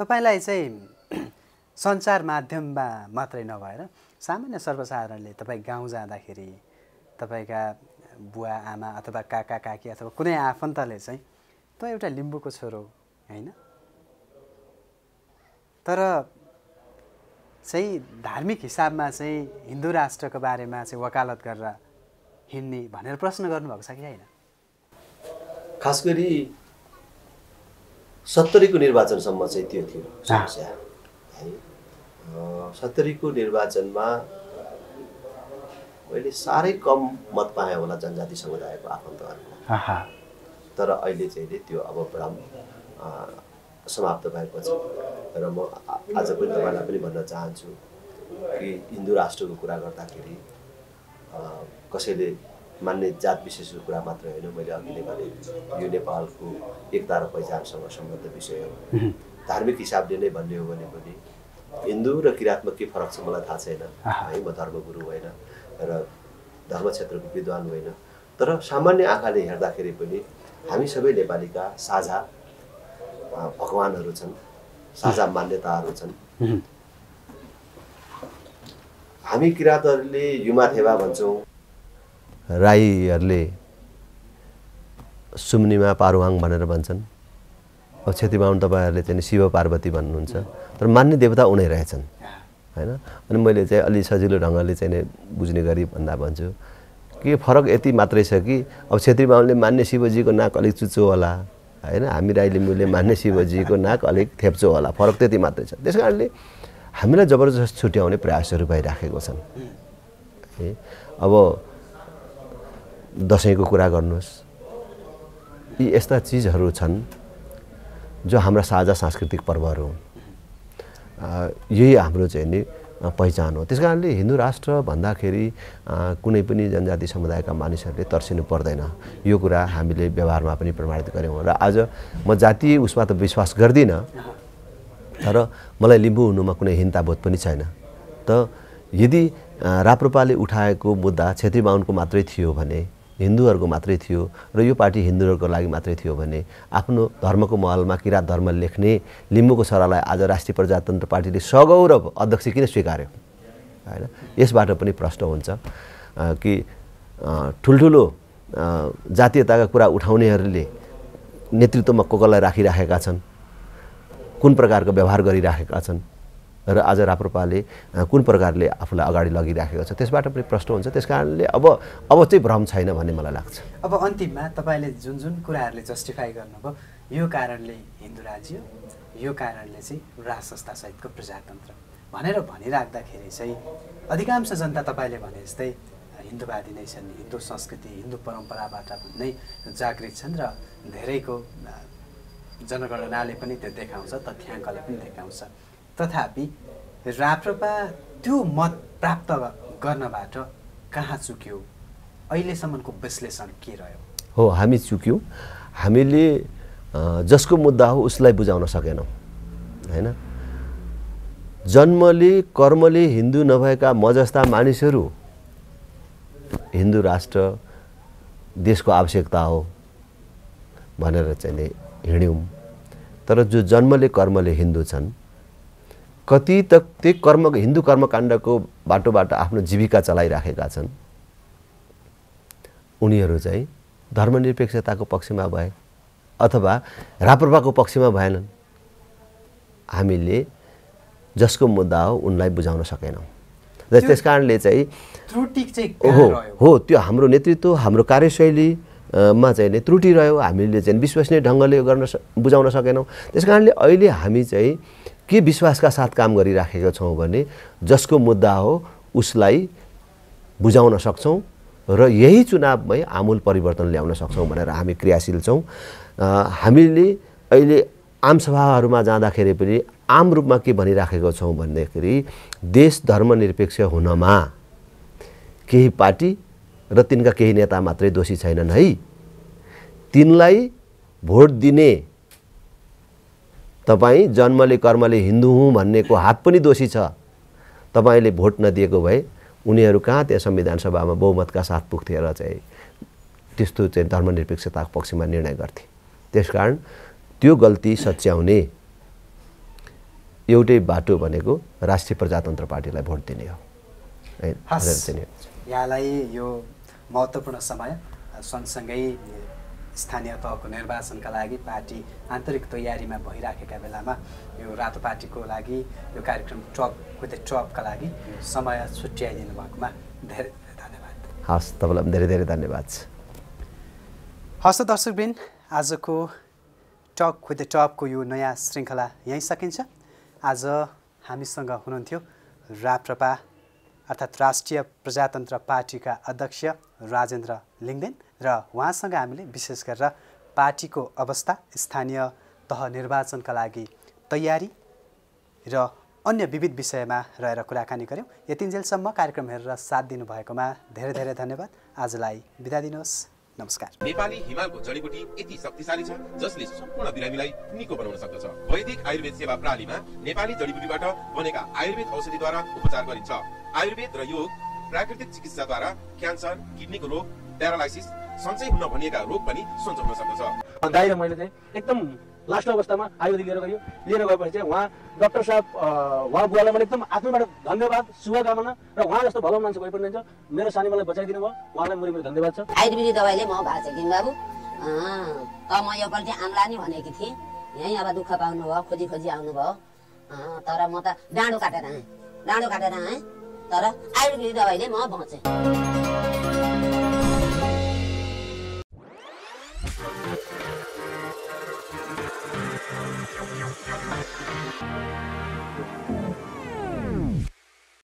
तपाईँलाई चाहिँ सञ्चार माध्यममा मात्रै नभएर सामान्य सर्वसाधारणले तपाईँ गाउँ जाँदाखेरि तपाईँका बुवा आमा अथवा काका काकी अथवा कुनै आफन्तले चाहिँ त एउटा लिम्बूको छोरो होइन तर चाहिँ धार्मिक हिसाबमा चाहिँ हिन्दू राष्ट्रको बारेमा चाहिँ वकालत गरेर हिँड्ने भनेर प्रश्न गर्नुभएको छ कि होइन खास गरी सत्तरीको निर्वाचनसम्म चाहिँ त्यो थियो समस्या है सत्तरीको निर्वाचनमा मैले साह्रै कम मत पाएँ होला जनजाति समुदायको आफन्तहरूको तर अहिले चाहिँ त्यो अब बडा समाप्त भएको छ र म आज पनि तपाईँलाई पनि भन्न चाहन्छु कि हिन्दू राष्ट्रको कुरा गर्दाखेरि कसैले मान्ने जात विशेषको कुरा मात्र होइन मैले अघि नै भने यो नेपालको एकता र पहिचानसँग सम्बन्ध विषय हो धार्मिक हिसाबले नै भन्ने हो भने पनि हिन्दू र किराँतमा के फरक छ मलाई थाहा छैन है म धर्मगुरु होइन र धर्म क्षेत्रको विद्वान होइन तर सामान्य आँखाले हेर्दाखेरि पनि हामी सबै नेपालीका साझा भगवान्हरू छन् साझा मान्यताहरू छन् हामी किराँतहरूले युमाथेवा भन्छौँ राईहरूले सुम्निमा पारुवाङ भनेर भन्छन् अब क्षति बाहुन तपाईँहरूले चाहिँ शिव पार्वती भन्नुहुन्छ तर मान्ने देवता उनै रहेछन् होइन अनि मैले चाहिँ अलि सजिलो ढङ्गले चाहिँ बुझ्ने गरी भन्दा भन्छु कि फरक यति मात्रै छ कि अब क्षेत्री बाहुनले मान्ने शिवजीको नाक अलिक चुच्चो होला होइन हामी राईले मुले मान्ने शिवजीको नाक अलिक थेप्चो होला फरक त्यति मात्रै छ त्यस कारणले हामीलाई जबरजस्त छुट्याउने प्रयासहरू भइराखेको छन् है अब दसैँको कुरा गर्नुहोस् यी यस्ता चिजहरू छन् जो हाम्रा साझा सांस्कृतिक पर्वहरू हुन् यही हाम्रो चाहिँ नि पहिचान हो त्यस कारणले हिन्दू राष्ट्र भन्दाखेरि कुनै पनि जनजाति समुदायका मानिसहरूले तर्सिनु पर्दैन यो कुरा हामीले व्यवहारमा पनि प्रमाणित गऱ्यौँ र आज म जातीय उसमा त विश्वास गर्दिनँ तर मलाई लिम्बू हुनुमा कुनै हिन्ताबोध पनि छैन त यदि राप्रपाले उठाएको मुद्दा क्षेत्री बाहुनको मात्रै थियो भने हिन्दूहरूको मात्रै थियो र यो पार्टी हिन्दूहरूको लागि मात्रै थियो भने आफ्नो धर्मको महलमा किराँत धर्म लेख्ने लिम्बूको सरालाई आज राष्ट्रिय प्रजातन्त्र पार्टीले सगौरव अध्यक्ष किन स्वीकार्यो होइन यसबाट पनि प्रश्न हुन्छ कि ठुल्ठुलो जातीयताका कुरा उठाउनेहरूले नेतृत्वमा को कसलाई राखिराखेका छन् कुन प्रकारको व्यवहार गरिराखेका छन् र आज राप्रपाले कुन प्रकारले आफूलाई अगाडि लगिराखेको छ त्यसबाट पनि प्रश्न हुन्छ त्यस कारणले अब अब चाहिँ भ्रम छैन भन्ने मलाई लाग्छ अब अन्तिममा तपाईँले जुन जुन कुराहरूले जस्टिफाई गर्नुभयो यो कारणले हिन्दू राज्य यो कारणले चाहिँ राज संस्थासहितको प्रजातन्त्र भनेर भनिराख्दाखेरि चाहिँ अधिकांश जनता तपाईँले भने जस्तै हिन्दूवादी नै छन् हिन्दू संस्कृति हिन्दू परम्पराबाट नै जागृत छन् र धेरैको जनगणनाले पनि त्यो देखाउँछ तथ्याङ्कले पनि देखाउँछ तथापि राप्रपा त्यो मत प्राप्त गर्नबाट कहाँ चुक्यो अहिलेसम्मको विश्लेषण के रह्यो हो हामी चुक्यौँ हामीले जसको मुद्दा हो उसलाई बुझाउन सकेनौँ होइन जन्मले कर्मले हिन्दू नभएका म जस्ता मानिसहरू हिन्दू राष्ट्र देशको आवश्यकता हो भनेर चाहिँ हिँड्यौँ तर जो जन्मले कर्मले हिन्दू छन् कति त त्यही कर्म हिन्दू कर्मकाण्डको बाटोबाट आफ्नो जीविका चलाइराखेका छन् उनीहरू चाहिँ धर्मनिरपेक्षताको पक्षमा भए अथवा राप्रपाको पक्षमा भएनन् हामीले जसको मुद्दा हो उनलाई बुझाउन सकेनौँ जस त्यस कारणले चाहिँ हो हो त्यो हाम्रो नेतृत्व हाम्रो कार्यशैलीमा चाहिँ नै त्रुटि रह्यो हामीले चाहिँ विश्वसनीय ढङ्गले गर्न बुझाउन सकेनौँ त्यस कारणले अहिले हामी चाहिँ के विश्वासका साथ काम गरिराखेका छौँ भने जसको मुद्दा हो उसलाई बुझाउन सक्छौँ र यही चुनावमै आमूल परिवर्तन ल्याउन सक्छौँ भनेर हामी क्रियाशील छौँ हामीले अहिले आमसभाहरूमा जाँदाखेरि पनि आम रूपमा के भनिराखेको छौँ भन्दाखेरि देश धर्मनिरपेक्ष हुनमा केही पार्टी र तिनका केही नेता मात्रै दोषी छैनन् है तिनलाई भोट दिने तपाईँ जन्मले कर्मले हिन्दू हुँ भन्नेको हात पनि दोषी छ तपाईँले भोट नदिएको भए उनीहरू कहाँ त्यहाँ संविधान सभामा बहुमतका साथ पुग्थेर चाहिँ त्यस्तो चाहिँ धर्मनिरपेक्षताको पक्षमा निर्णय गर्थे त्यसकारण त्यो गल्ती सच्याउने एउटै बाटो भनेको राष्ट्रिय प्रजातन्त्र पार्टीलाई भोट दिने हो यहाँलाई यो महत्त्वपूर्ण समय सँगसँगै स्थानीय तहको निर्वाचनका लागि पार्टी आन्तरिक तयारीमा भइराखेका बेलामा यो रातो पार्टीको लागि यो कार्यक्रम टप विथ टपका लागि समय छुट्याइदिनु भएकोमा धेरै धन्यवाद हस् तपाईँलाई धेरै धेरै धन्यवाद छ हस् दर्शकबिन आजको टक विथ टपको यो नयाँ श्रृङ्खला यहीँ सकिन्छ आज हामीसँग हुनुहुन्थ्यो राप्रपा अर्थात् राष्ट्रिय प्रजातन्त्र पार्टीका अध्यक्ष राजेन्द्र लिङ्गदेन र उहाँसँग हामीले विशेष गरेर पार्टीको अवस्था स्थानीय तह निर्वाचनका लागि तयारी र अन्य विविध विषयमा रहेर कुराकानी गऱ्यौँ यतिन्जेलसम्म कार्यक्रम हेरेर साथ दिनुभएकोमा धेरै धेरै धन्यवाद आजलाई बिदा दिनुहोस् नमस्कार नेपाली हिमालको जडीबुटी यति शक्तिशाली छ जसले सम्पूर्ण बिरामीलाई निको बनाउन सक्दछ वैदिक आयुर्वेद सेवा प्रणालीमा नेपाली जडीबुटीबाट बनेका आयुर्वेद औषधिद्वारा उपचार गरिन्छ आयुर्वेद र योग प्राकृतिक चिकित्साद्वारा क्यान्सर किडनीको रोग प्यारालाइसिस सन्चै हुन भनिएका रोग पनि सन्चो हुन सक्दछ दाइ र मैले चाहिँ एकदम लास्ट अवस्थामा आयुर्वेदिक लिएर गयो लिएर गएपछि चाहिँ उहाँ डक्टर साहब उहाँ बुवालाई मैले एकदम आफ्नोबाट धन्यवाद शुभकामना र उहाँ जस्तो भलो मान्छे कोही पनि मेरो सानीमालाई बचाइदिनु भयो उहाँलाई मेरो मेरो धन्यवाद छ आयुर्वेदिक दबाईले म भएको छ किन बाबु त म योपल्ट आम्ला नि भनेकी थिएँ यहीँ अब दुःख पाउनु भयो खोजी खोजी भयो तर म त डाँडो काटेर आएँ डाँडो काटेर आएँ तर आयुर्वेदिक दबाईले म बचेँ